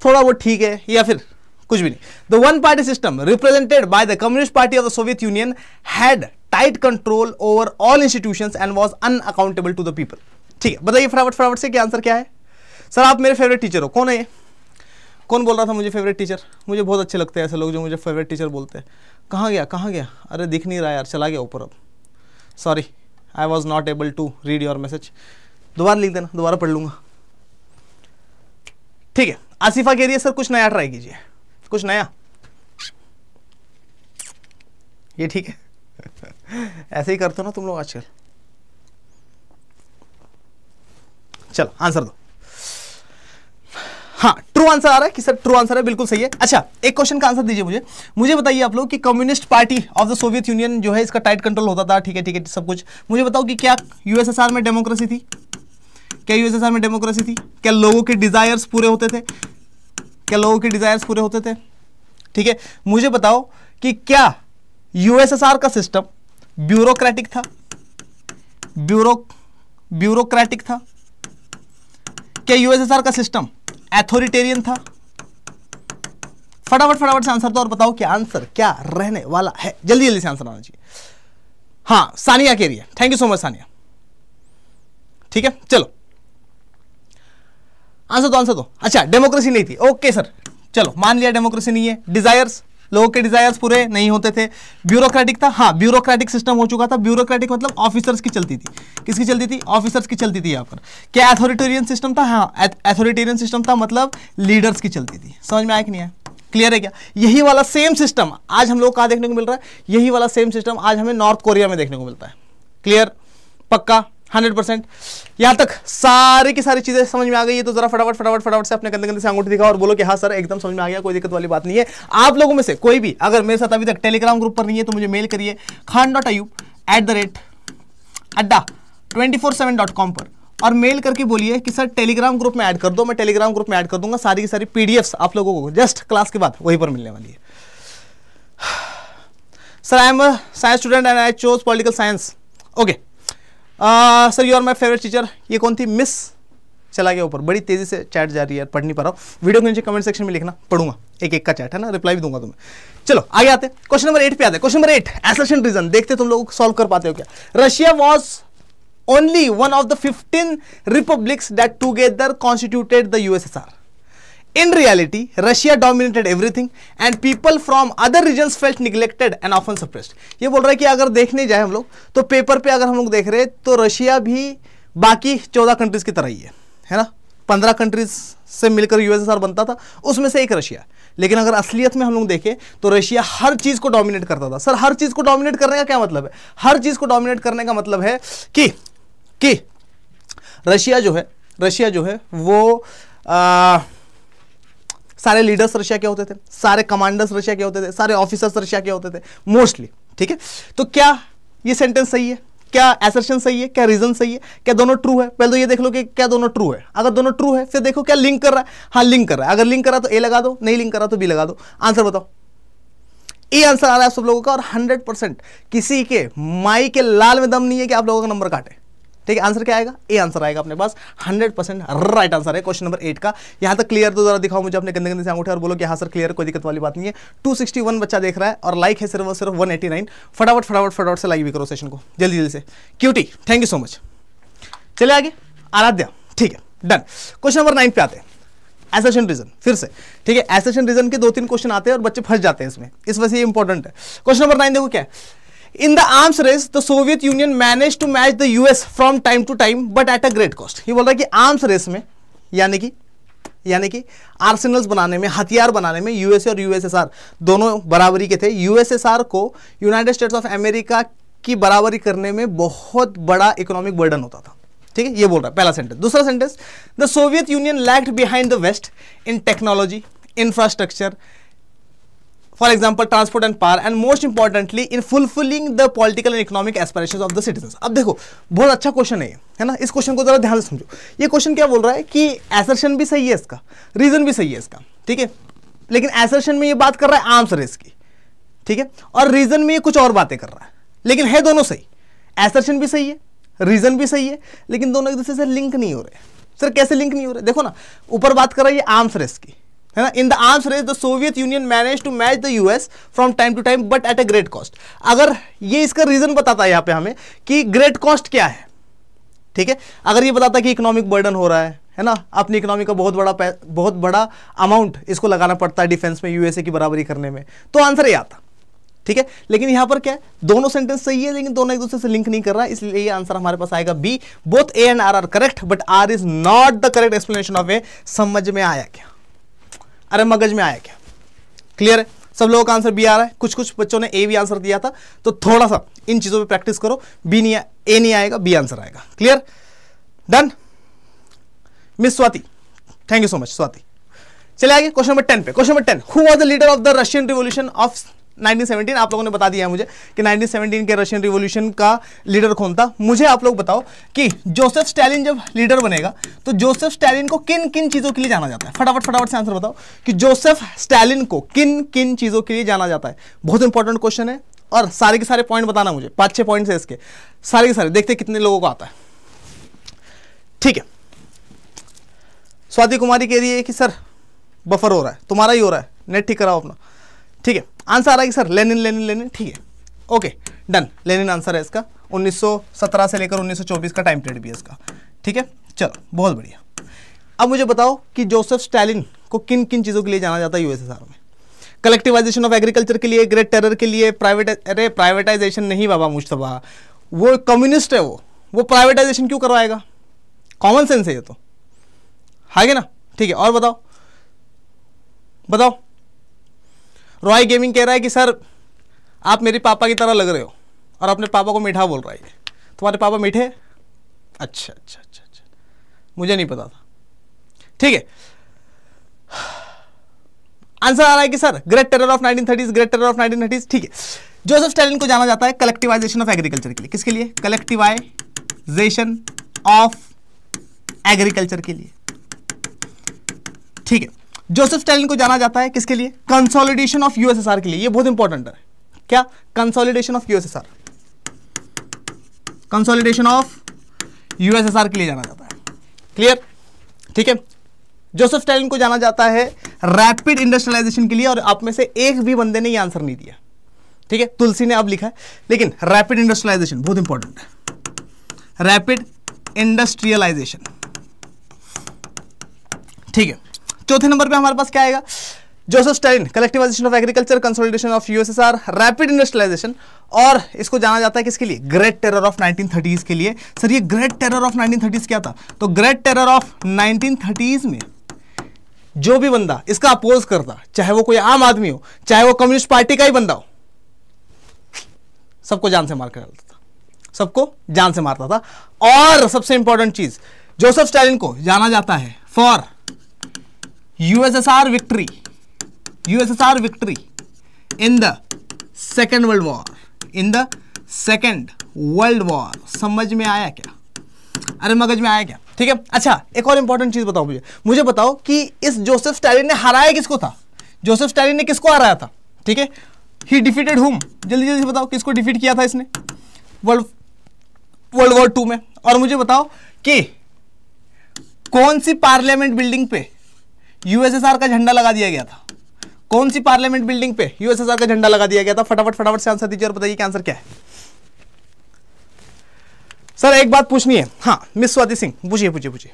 थोड़ा वो ठीक है या फिर कुछ भी नहीं the one party system represented by the communist party of the Soviet Union had tight control over all institution and was unaccountable to the people ठीक है बताइए फटाफट फटाफट से क्या आंसर क्या है सर आप मेरे फेवरेट टीचर हो कौन है ये कौन बोल रहा था मुझे फेवरेट टीचर मुझे बहुत अच्छे लगते हैं ऐसे लोग जो मुझे फेवरेट टीचर बोलते हैं कहाँ गया कहाँ गया अरे दिख नहीं रहा यार चला गया ऊपर अब sorry I was not able to read your message दोबारा लिख देना दोबारा पढ़ लूँगा ठीक है आसिफा कह रही है सर कुछ नया ट्राई कीजिए कुछ नया ये ठीक है ऐसे ही करते हो ना तुम लोग आजकल चलो आंसर दो हाँ ट्रू आंसर आ रहा है कि सर ट्रू आंसर है बिल्कुल सही है अच्छा एक क्वेश्चन का आंसर दीजिए मुझे मुझे बताइए आप लोग कि communist party of the Soviet Union जो है इसका टाइट कंट्रोल होता था ठीक है ठीक है सब कुछ मुझे बताओ कि क्या यूएसएसआर में डेमोक्रेसी थी क्या यूएसएसआर में डेमोक्रेसी थी क्या लोगों के डिजायर्स पूरे होते थे क्या लोगों के डिजायर्स पूरे होते थे ठीक है मुझे बताओ कि क्या यूएसएसआर का सिस्टम ब्यूरोक्रेटिक था ब्यूरो ब्यूरोक्रेटिक था क्या यूएसएसआर का सिस्टम एथोरिटेरियन था फटाफट फटाफट से आंसर दो और बताओ कि आंसर क्या रहने वाला है जल्दी जल्दी से आंसर आना चाहिए हाँ सानिया के लिए thank you so much Sania ठीक है चलो आंसर दो आंसर दो अच्छा डेमोक्रेसी नहीं थी ओके सर चलो मान लिया डेमोक्रेसी नहीं है डिजायर्स लोगों के डिजायर्स पूरे नहीं होते थे ब्यूरोक्रेटिक था हाँ ब्यूरोक्रेटिक सिस्टम हो चुका था ब्यूरोक्रेटिक मतलब ऑफिसर्स की चलती थी किसकी चलती थी ऑफिसर्स की चलती थी यहाँ पर क्या अथॉरिटेरियन सिस्टम था हाँ अथॉरिटेरियन सिस्टम था मतलब लीडर्स की चलती थी समझ में आया कि नहीं आया क्लियर है क्या यही वाला सेम सिस्टम आज हम लोग कहाँ देखने को मिल रहा है यही वाला सेम सिस्टम आज हमें नॉर्थ कोरिया में देखने को मिलता है क्लियर पक्का हंड्रेड परसेंट यहाँ तक सारी की सारी चीज़ें समझ में आ गई है तो जरा फटाफट फटाफट फटाफट से अपने गंदे गंदे से अंगूठी दिखाओ और बोलो कि हाँ सर एकदम समझ में आ गया कोई दिक्कत वाली बात नहीं है आप लोगों में से कोई भी अगर मेरे साथ अभी तक टेलीग्राम ग्रुप पर नहीं है तो मुझे मेल करिए खान डॉट आयू at the rate Adda twenty four seven dot com पर और मेल करके बोलिए कि सर टेलीग्राम ग्रुप में ऐड कर दो मैं टेलीग्राम ग्रुप में ऐड कर दूंगा सारी की सारी पीडीएफ्स आप लोगों को जस्ट क्लास के बाद वहीं पर मिलने वाली है sir I am science student and I chose political science okay sir you are my favourite teacher ये कौन थी मिस चला गया ऊपर बड़ी तेजी से चैट जा रही है पढ़ नहीं पा रहा हूँ वीडियो के नीचे कमेंट सेक्शन में लिखना पढ़ूंगा एक एक का चैट है ना रिप्लाई भी दूंगा तुम्हें चलो आगे आते हैं क्वेश्चन नंबर एट पे आते हैं question number eight assertion reason देखते तुम लोग सॉल्व कर पाते हो क्या Russia was only one of the fifteen republics that together constituted the USSR In reality, Russia dominated everything and people from other regions felt neglected and often suppressed. ये बोल रहा है कि अगर देखने जाए हम लोग तो पेपर पे अगर हम लोग देख रहे हैं तो रशिया भी बाकी चौदह कंट्रीज़ की तरह ही है है ना पंद्रह कंट्रीज से मिलकर यूएसएसआर बनता था उसमें से एक रशिया लेकिन अगर असलियत में हम लोग देखें तो रशिया हर चीज़ को डोमिनेट करता था सर हर चीज़ को डोमिनेट करने का क्या मतलब है हर चीज़ को डोमिनेट करने का मतलब है कि कि रशिया जो है रशिया जो है वो आ, सारे लीडर्स रशिया के होते थे सारे कमांडर्स रशिया के होते थे सारे ऑफिसर्स रशिया के होते थे मोस्टली ठीक है तो क्या ये सेंटेंस सही है क्या एसर्शन सही है क्या रीजन सही है क्या दोनों ट्रू है पहले तो ये देख लो कि क्या दोनों ट्रू है अगर दोनों ट्रू है फिर देखो क्या लिंक कर रहा है हाँ लिंक कर रहा है अगर लिंक कर रहा तो ए लगा दो नहीं लिंक कर रहा तो बी लगा दो आंसर बताओ ए आंसर आ रहा है आप सब लोगों का और 100 परसेंट किसी के माई के लाल में दम नहीं है कि आप लोगों का नंबर काटे ठीक है आंसर क्या आएगा ए आंसर आएगा अपने पास 100 परसेंट राइट आंसर है क्वेश्चन नंबर एट का यहां तक क्लियर तो जरा दिखाओ मुझे अपने गंदे गंदे से अंगूठे और बोलो कि हाँ सर क्लियर कोई दिक्कत वाली बात नहीं है 261 बच्चा देख रहा है और लाइक है सिर्फ और सिर्फ 189 फटाफट फटाफट फटाफट से लाइक भी करो सेशन को जल्दी जल्दी से cutie thank you so much चले आगे आराध्या ठीक है डन क्वेश्चन नंबर नाइन पे आते हैं एसेशन रीजन फिर से ठीक है एसेशन रीजन के दो तीन क्वेश्चन आते हैं और बच्चे फंस जाते हैं इसमें इस वजह से इंपॉर्टेंट है क्वेश्चन नंबर नाइन देखो क्या है in the arms race the Soviet Union manage to match the US from time to time but at a great cost ये बोल रहा है कि आर्म्स रेस में यानी कि यानी कि आर्सेनल्स बनाने में हथियार बनाने में यूएसए और यूएसएसआर दोनों बराबरी के थे यूएसएसआर को यूनाइटेड स्टेट्स ऑफ अमेरिका की बराबरी करने में बहुत बड़ा इकोनॉमिक बर्डन होता था ठीक है ये बोल रहा है पहला सेंटेंस दूसरा sentence the Soviet Union lacked behind the west in technology infrastructure for example transport and power and most importantly in fulfilling the political and economic aspirations of the citizen अब देखो बहुत अच्छा क्वेश्चन है है ना इस question को जरा ध्यान से समझो ये क्वेश्चन क्या बोल रहा है कि एसर्शन भी सही है इसका रीजन भी सही है इसका ठीक है लेकिन एसर्शन में ये बात कर रहा है आर्म्स रेस की ठीक है और रीजन में ये कुछ और बातें कर रहा है लेकिन है दोनों सही एसर्शन भी सही है रीजन भी सही है लेकिन दोनों एक दूसरे से लिंक नहीं हो रहे सर कैसे लिंक नहीं हो रहे देखो ना ऊपर बात कर रहा है ये आर्म्स रेस की है ना in the arms race the Soviet Union manage to match the US from time to time but at a great cost अगर ये इसका रीजन बताता है यहां पे हमें कि ग्रेट कॉस्ट क्या है ठीक है अगर ये बताता है कि इकोनॉमिक बर्डन हो रहा है है ना अपनी इकोनॉमी का बहुत बड़ा बहुत बड़ा अमाउंट इसको लगाना पड़ता है डिफेंस में यूएसए की बराबरी करने में तो आंसर ये आता ठीक है लेकिन यहां पर क्या है दोनों सेंटेंस सही है लेकिन दोनों एक दूसरे से लिंक नहीं कर रहा है इसलिए ये आंसर हमारे पास आएगा B both A and R are correct but R is not the correct explanation of A समझ में आया क्या अरे मगज में आया क्या क्लियर है सब लोगों का आंसर बी आ रहा है कुछ कुछ बच्चों ने ए भी आंसर दिया था तो थोड़ा सा इन चीज़ों पे प्रैक्टिस करो बी नहीं ए नहीं आएगा बी आंसर आएगा clear done miss Swati thank you so much Swati चले आगे क्वेश्चन नंबर टेन पे question number ten who was the leader of the Russian revolution of 1917 आप लोगों ने बता दिया मुझे कि 1917 के रशियन रिवॉल्यूशन का लीडर कौन था मुझे आप लोग बताओ कि जोसेफ स्टालिन जब लीडर बनेगा तो जोसेफ स्टालिन को किन किन चीज़ों के लिए जाना जाता है फटाफट फटाफट से आंसर बताओ कि जोसेफ स्टालिन को किन किन चीज़ों के लिए जाना जाता है बहुत इंपॉर्टेंट क्वेश्चन है और सारे के सारे पॉइंट बताना मुझे पांच छह पॉइंट है इसके सारे के सारे देखते कितने लोगों को आता है ठीक है स्वाति कुमारी कह रही है कि सर बफर हो रहा है तुम्हारा ही हो रहा है नेट ठीक कराओ अपना ठीक है आंसर आ रहा है कि सर लेनिन लेनिन लेनिन ठीक है ओके डन लेनिन आंसर है इसका 1917 से लेकर 1924 का टाइम पीरियड भी है इसका ठीक है चलो बहुत बढ़िया अब मुझे बताओ कि जोसेफ स्टालिन को किन किन चीज़ों के लिए जाना जाता है यूएसएसआर में कलेक्टिवाइजेशन ऑफ एग्रीकल्चर के लिए ग्रेट टेरर के लिए प्राइवेट अरे प्राइवेटाइजेशन नहीं बाबा मुश्तबा वो कम्युनिस्ट है वो वो प्राइवेटाइजेशन क्यों करवाएगा कॉमन सेंस है ये तो है ना ठीक है और बताओ बताओ रॉय गेमिंग कह रहा है कि सर आप मेरे पापा की तरह लग रहे हो और अपने पापा को मीठा बोल रहा है तुम्हारे पापा मीठे अच्छा अच्छा अच्छा अच्छा मुझे नहीं पता था ठीक है आंसर आ रहा है कि sir great terror of nineteen thirties great terror of nineteen thirties ठीक है जोसेफ स्टैलिन को जाना जाता है कलेक्टिवाइजेशन ऑफ एग्रीकल्चर के लिए किसके लिए कलेक्टिवाइजेशन ऑफ एग्रीकल्चर के लिए ठीक है जोसेफ स्टालिन को जाना जाता है किसके लिए कंसोलिडेशन ऑफ यूएसएसआर के लिए ये बहुत इंपॉर्टेंट है क्या consolidation of USSR consolidation of USSR के लिए जाना जाता है क्लियर ठीक है जोसेफ स्टालिन को जाना जाता है रैपिड इंडस्ट्रियलाइजेशन के लिए और आप में से एक भी बंदे ने यह आंसर नहीं दिया ठीक है तुलसी ने अब लिखा है लेकिन रैपिड इंडस्ट्रियलाइजेशन बहुत इंपॉर्टेंट है रैपिड इंडस्ट्रियलाइजेशन ठीक है चौथे नंबर पे हमारे पास क्या आएगा Joseph Stalin collectivisation of agriculture consolidation of USSR rapid industrialisation और इसको जाना जाता है किसके लिए ग्रेट टेरर ऑफ 1930s के लिए सर ये ग्रेट टेरर ऑफ 1930s क्या था तो ग्रेट टेरर ऑफ 1930s में जो भी बंदा इसका अपोज करता चाहे वो कोई आम आदमी हो चाहे वो कम्युनिस्ट पार्टी का ही बंदा हो सबको जान से मार कर डालता था सबको जान से मारता था और सबसे इंपॉर्टेंट चीज जोसेफ स्टालिन को जाना जाता है for USSR victory USSR victory in the second world war in the second world war समझ में आया क्या अरे मगज में आया क्या ठीक है अच्छा एक और इंपॉर्टेंट चीज बताओ मुझे मुझे बताओ कि इस जोसेफ स्टैलिन ने हराया किसको था जोसेफ स्टैलिन ने किसको हराया था ठीक है ही डिफीटेड हुम जल्दी जल्दी बताओ किसको डिफीट किया था इसने वर्ल्ड वर्ल्ड वॉर टू में और मुझे बताओ कि कौन सी पार्लियामेंट बिल्डिंग पे यूएसएसआर का झंडा लगा दिया गया था कौन सी पार्लियामेंट बिल्डिंग पे यूएसएसआर का झंडा लगा दिया गया था फटाफट फटाफट से आंसर दीजिए और बताइए आंसर क्या है सर एक बात पूछनी है हाँ मिस स्वाति सिंह पूछिए पूछिए पूछिए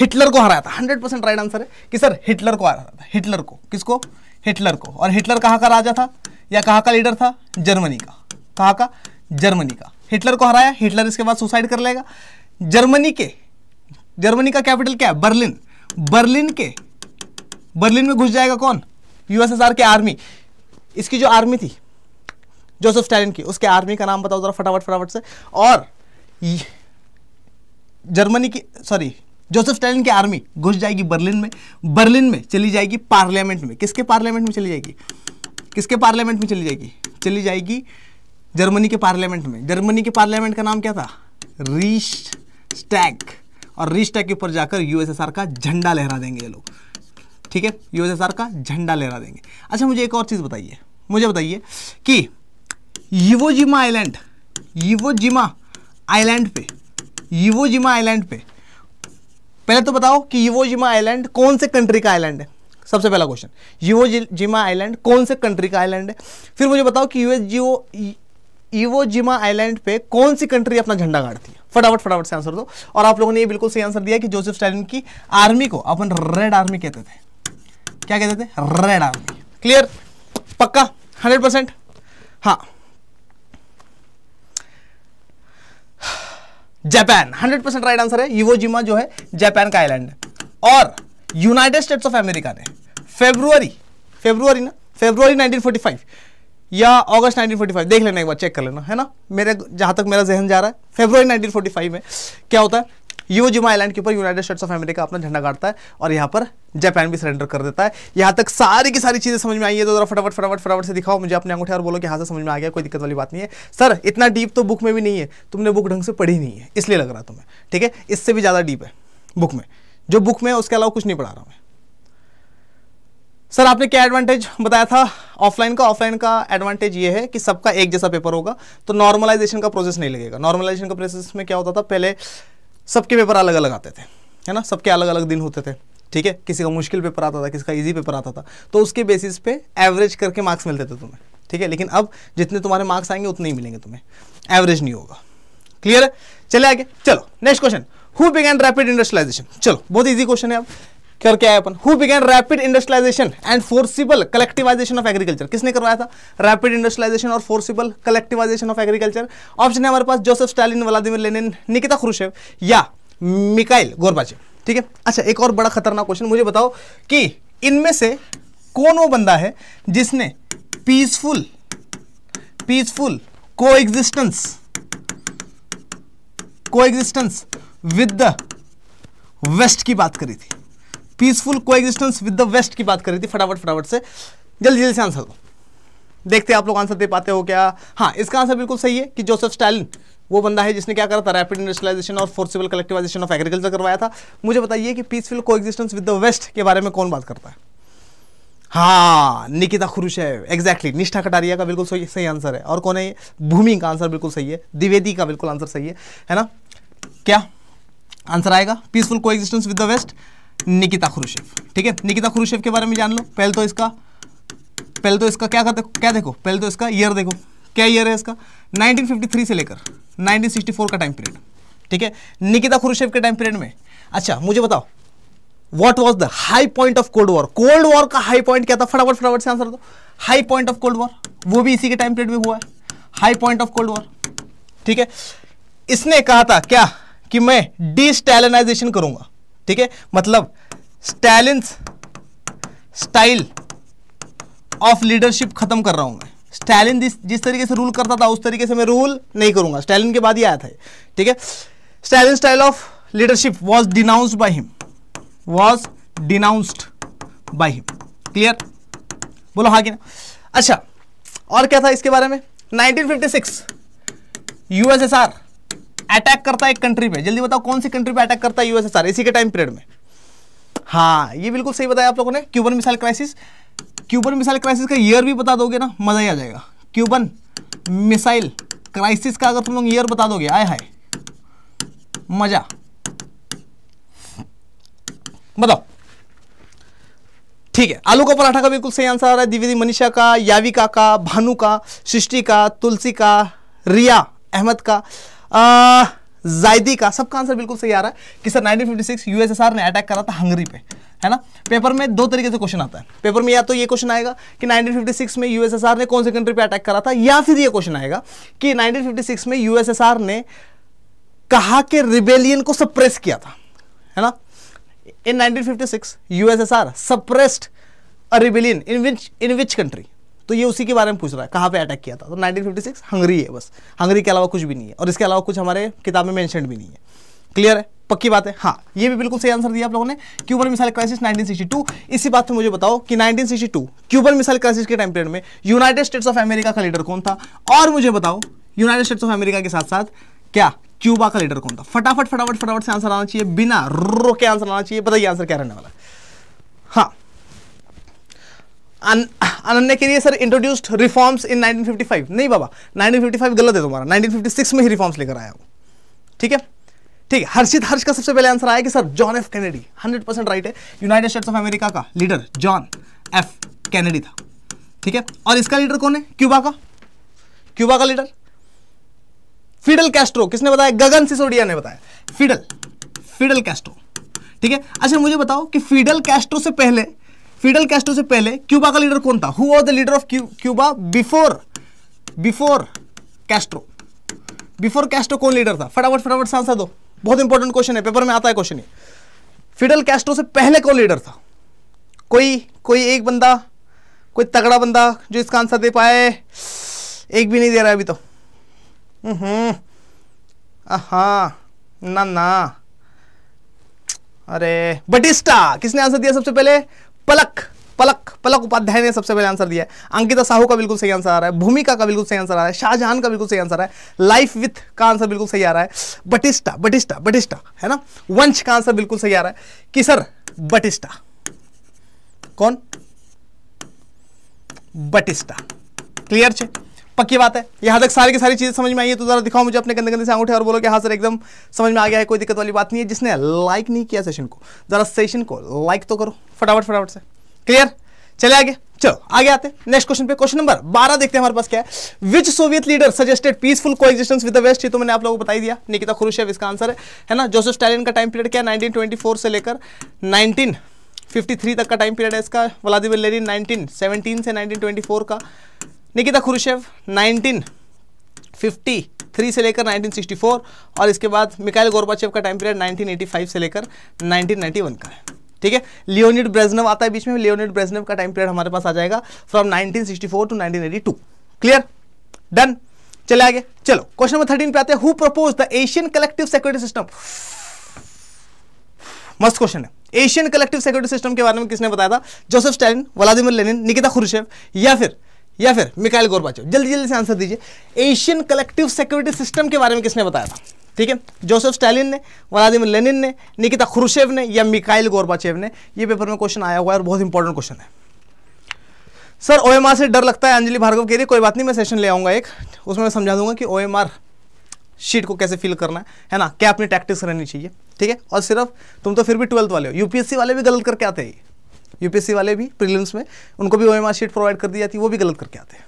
हिटलर को हराया था हंड्रेड परसेंट राइट आंसर है कि सर हिटलर को हराया था हिटलर को किसको हिटलर को और हिटलर कहाँ का राजा था या कहाँ का लीडर था जर्मनी का कहाँ का जर्मनी का हिटलर को हराया हिटलर इसके बाद सुसाइड कर लेगा जर्मनी के जर्मनी का कैपिटल क्या है बर्लिन बर्लिन के बर्लिन में घुस जाएगा कौन यूएसएसआर के आर्मी इसकी जो आर्मी थी जोसेफ स्टैलिन की उसके आर्मी का नाम बताओ जरा फटाफट फटाफट से और जर्मनी की सॉरी जोसेफ स्टैलिन की आर्मी घुस जाएगी बर्लिन में बर्लिन में चली जाएगी पार्लियामेंट में किसके पार्लियामेंट में चली जाएगी किसके पार्लियामेंट में चली जाएगी चली जाएगी जर्मनी के पार्लियामेंट में जर्मनी के पार्लियामेंट का नाम क्या था रीश स्टैक और रीश स्टैक के ऊपर जाकर यूएसएसआर का झंडा लहरा देंगे ये लोग ठीक है यूएसएसआर का झंडा लहरा देंगे अच्छा मुझे एक और चीज़ बताइए मुझे बताइए कि यूवोजिमा आइलैंड यूवोजिमा आइलैंड पे यूवोजिमा आइलैंड पे पहले तो बताओ कि यूवोजिमा आइलैंड कौन से कंट्री का आइलैंड है सबसे पहला क्वेश्चन यूवोजिमा आइलैंड कौन से कंट्री का आइलैंड है फिर मुझे बताओ कि यूएसजीओ ईवोजिमा आइलैंड पे कौन सी कंट्री अपना झंडा गाड़ती है फटाफट फटाफट से आंसर दो और आप लोगों ने ये बिल्कुल सही आंसर दिया कि जोसेफ स्टालिन की आर्मी को अपन रेड आर्मी कहते थे क्या कहते थे रेड आर्मी क्लियर पक्का हंड्रेड परसेंट हाँ Japan hundred percent right answer है यूवोजिमा जो है जापान का आइलैंड है और यूनाइटेड स्टेट्स ऑफ अमेरिका ने फेब्रुवरी फेब्रुवरी ना फेब्रुवरी 1945 या अगस्त 1945 देख लेना एक बार चेक कर लेना है ना मेरे जहां तक मेरा जहन जा रहा है फेब्रुवरी 1945 में क्या होता है योजिमा आइलैंड के ऊपर यूनाइटेड स्टेट्स ऑफ अमेरिका अपना झंडा गाड़ता है और यहाँ पर जापान भी सरेंडर कर देता है यहाँ तक सारी की सारी चीज़ें समझ में आई है तो जरा फटाफट फटाफट फटाफट से दिखाओ मुझे अपने अंगूठे और बोलो कि हाँ से समझ में आ गया कोई दिक्कत वाली बात नहीं है सर इतना डीप तो बुक में भी नहीं है तुमने बुक ढंग से पढ़ी नहीं है इसलिए लग रहा तुम्हें ठीक है इससे भी ज़्यादा डीप है बुक में जो बुक में है उसके अलावा कुछ नहीं पढ़ा रहा हूँ मैं सर आपने क्या एडवांटेज बताया था ऑफलाइन का ऑफलाइन का एडवांटेज ये है कि सबका एक जैसा पेपर होगा तो नॉर्मलाइजेशन का प्रोसेस नहीं लगेगा नॉर्मलाइजेशन का प्रोसेस में क्या होता था पहले सबके पेपर अलग अलग आते थे है ना सबके अलग अलग दिन होते थे ठीक है किसी का मुश्किल पेपर आता था किसी का ईजी पेपर आता था तो उसके बेसिस पे एवरेज करके मार्क्स मिलते थे तुम्हें ठीक है लेकिन अब जितने तुम्हारे मार्क्स आएंगे उतने ही मिलेंगे तुम्हें एवरेज नहीं होगा क्लियर है चले आगे चलो next question who began rapid industrialisation चलो बहुत ईजी क्वेश्चन है अब करके आए अपन who began rapid industrialisation and forcible collectivisation of agriculture किसने करवाया था रैपिड इंडस्ट्रियलाइजेशन और forcible collectivisation of agriculture option है हमारे पास Joseph Stalin Vladimir Lenin Nikita Khrushchev या मिकाइल गोरबाचेव ठीक है अच्छा एक और बड़ा खतरनाक क्वेश्चन मुझे बताओ कि इनमें से कौन वो बंदा है जिसने peaceful peaceful coexistence coexistence with the west की बात करी थी peaceful coexistence with the west की बात कर रही थी फटाफट फटाफट से जल्दी जल्दी से आंसर दो देखते हैं आप लोग आंसर दे पाते हो क्या हाँ इसका आंसर बिल्कुल सही है कि जोसेफ स्टालिन वो बंदा है जिसने क्या करा था रैपिड इंडस्ट्रियलाइजेशन और फोर्सिबल कलेक्टिवाइजेशन ऑफ एग्रीकल्चर करवाया था मुझे बताइए कि peaceful coexistence with the waste के बारे में कौन बात करता है हाँ निकिता है एग्जैक्टली निष्ठा कटारिया का बिल्कुल सही सही आंसर है और कौन है भूमि का आंसर बिल्कुल सही है द्विवेदी का बिल्कुल आंसर सही है है ना क्या आंसर आएगा peaceful coexistence with the west Nikita Khrushchev ठीक है निकिता खुरुशेफ के बारे में जान लो पहले तो इसका पहले तो इसका क्या करते क्या देखो पहले तो इसका ईयर देखो क्या ईयर है इसका 1953 से लेकर 1964 का टाइम पीरियड ठीक है निकिता खुरुशेफ के टाइम पीरियड में अच्छा मुझे बताओ what was the high point of cold war cold war का हाई पॉइंट क्या था फटाफट फटाफट से आंसर दो high point of cold war वो भी इसी के टाइम पीरियड में हुआ है high point of cold war ठीक है इसने कहा था क्या कि मैं डिस्टैलनाइजेशन करूंगा ठीक है मतलब स्टैलिन स्टाइल ऑफ लीडरशिप खत्म कर रहा हूं मैं स्टैलिन जिस जिस तरीके से रूल करता था उस तरीके से मैं रूल नहीं करूंगा स्टैलिन के बाद ही आया था ठीक है Stalin style of leadership was denounced by him was denounced by him clear बोलो हाँ कि ना अच्छा और क्या था इसके बारे में 1956 यूएसएसआर अटैक करता है एक कंट्री पे जल्दी बताओ कौन सी कंट्री पे अटैक करता है यूएसएसआर इसी के टाइम पीरियड में हाँ ये बिल्कुल सही बताया आप लोगों ने Cuban missile crisis Cuban missile crisis का ईयर भी बता दोगे ना मज़ा ही आ जाएगा क्यूबन मिसाइल क्राइसिस का अगर तुम लोग ईयर बता दोगे आए हाय मज़ा बताओ ठीक है आलू का पराठा का बिल्कुल सही आंसर आ रहा है द्विवेदी मनीषा का याविका का भानु का सृष्टि का तुलसी का रिया अहमद का जायदी का सबका आंसर बिल्कुल सही आ रहा है कि सर 1956 यूएसएसआर ने अटैक करा था हंगरी पे है ना पेपर में दो तरीके से क्वेश्चन आता है पेपर में या तो ये क्वेश्चन आएगा कि 1956 में यूएसएसआर ने कौन से कंट्री पे अटैक करा था या फिर ये क्वेश्चन आएगा कि 1956 में यूएसएसआर ने कहा कि रिबेलियन को सप्रेस किया था है ना in 1956 USSR suppressed a rebellion in which in which country तो ये उसी के बारे में पूछ रहा है कहाँ पे अटैक किया था तो 1956 हंगरी है बस हंगरी के अलावा कुछ भी नहीं है और इसके अलावा कुछ हमारे किताब में मैंशन भी नहीं है क्लियर है पक्की बात है हाँ ये भी बिल्कुल सही आंसर दिया आप लोगों ने क्यूबन मिसाइल क्राइसिस 1962 इसी बात से मुझे बताओ कि 1962 क्यूबन मिसाइल क्राइसिस के टाइम पीरियड में यूनाइटेड स्टेट्स ऑफ अमेरिका का लीडर कौन था और मुझे बताओ यूनाइटेड स्टेट्स ऑफ अमेरिका के साथ साथ क्या क्यूबा का लीडर कौन था फटाफट फटाफट फटाफट से आंसर आना चाहिए बिना रो के आंसर आना चाहिए बताइए आंसर क्या रहने वाला हाँ अन अनन्या के लिए सर इंट्रोड्यूस्ड रिफॉर्म्स इन 1955 नहीं बाबा 1955 गलत है तुम्हारा 1956 में ही रिफॉर्म्स लेकर आया हूँ ठीक है ठीक है हर्षित हर्ष का सबसे पहले आंसर आया कि sir John F Kennedy 100 percent right है यूनाइटेड स्टेट्स ऑफ अमेरिका का लीडर जॉन एफ कैनेडी था ठीक है और इसका लीडर कौन है क्यूबा का क्यूबा का लीडर फिडल कैस्ट्रो किसने बताया गगन सिसोडिया ने बताया फिडल फिडल कैस्ट्रो ठीक है अच्छा मुझे बताओ कि फिडल कैस्ट्रो से पहले फिडल कैस्टो से पहले क्यूबा का लीडर कौन था who was the leader of Cuba before before Castro before Castro कौन लीडर था फटाफट फटाफट से आंसर दो बहुत इंपॉर्टेंट क्वेश्चन है पेपर में आता है क्वेश्चन ये फिडल कैस्ट्रो से पहले कौन लीडर था कोई कोई एक बंदा कोई तगड़ा बंदा जो इसका आंसर दे पाए एक भी नहीं दे रहा है अभी तो हाँ ना ना अरे बटिस्टा किसने आंसर दिया सबसे पहले पलक पलक पलक उपाध्याय ने सबसे पहले आंसर दिया है अंकिता साहू का बिल्कुल सही आंसर आ रहा है भूमिका का बिल्कुल सही आंसर आ रहा है शाहजहान का बिल्कुल सही आंसर है लाइफ विथ का आंसर बिल्कुल सही आ रहा है बटिस्टा बटिस्टा बटिस्टा है ना वंश का आंसर बिल्कुल सही आ रहा है किसर बटिस्टा कौन बटिस्टा क्लियर छे पक्की बात है यहां तक सारी की सारी चीज़ें समझ में आई है तो जरा दिखाओ मुझे अपने गंदे गंदे से अंगूठे और बोलो कि हाँ सर एकदम समझ में आ गया है कोई दिक्कत वाली बात नहीं है जिसने लाइक नहीं किया सेशन को जरा सेशन को लाइक तो करो फटाफट फटाफट से क्लियर चले आगे चलो आगे आते हैं नेक्स्ट क्वेश्चन पे क्वेश्चन नंबर बारह देखते हैं हमारे पास क्या है which Soviet leader suggested peaceful coexistence with the west ये तो मैंने आप लोगों को बताई दिया निकिता खुरुशेव इसका आंसर है है ना जोसेफ स्टालिन का टाइम पीरियड क्या है नाइनटीन से लेकर 1953 तक का टाइम पीरियड है इसका व्लादिमिर लेनिन 1917 से 1924 का निकिता खुरुशेव 1953 से लेकर 1964 और इसके बाद मिकाइल गोरबाचेव का टाइम पीरियड 1985 से लेकर 1991 का है ठीक है लियोनिड ब्रेजनव आता है बीच में लियोनिड ब्रेजनव का टाइम पीरियड हमारे पास आ जाएगा फ्रॉम 1964 टू 1982 क्लियर डन चले आगे चलो क्वेश्चन नंबर थर्टीन पे आते हैं who propose the Asian collective security system मस्त क्वेश्चन है एशियन कलेक्टिव सिक्योरिटी सिस्टम के बारे में किसने बताया था Joseph Stalin Vladimir Lenin Nikita Khrushchev या फिर या फिर मिकाइल गोरबाचेव जल्दी जल्दी से आंसर दीजिए एशियन कलेक्टिव सिक्योरिटी सिस्टम के बारे में किसने बताया था ठीक है जोसेफ स्टालिन ने व्लादिमिर लेनिन ने निकिता खुरुशेव ने या मिकाइल गोरबाचेव ने ये पेपर में क्वेश्चन आया हुआ है और बहुत इंपॉर्टेंट क्वेश्चन है सर ओ से डर लगता है अंजलि भार्गव के लिए कोई बात नहीं मैं सेशन ले आऊंगा एक उसमें मैं समझा दूंगा कि ओ शीट को कैसे फिल करना है है ना क्या अपनी टैक्टिक्स रहनी चाहिए ठीक है और सिर्फ तुम तो फिर भी ट्वेल्थ वाले हो यूपीएससी वाले भी गलत करके आते हैं यूपीएससी वाले भी प्रीलिम्स में उनको भी ओ शीट प्रोवाइड कर दी जाती है वो भी गलत करके आते हैं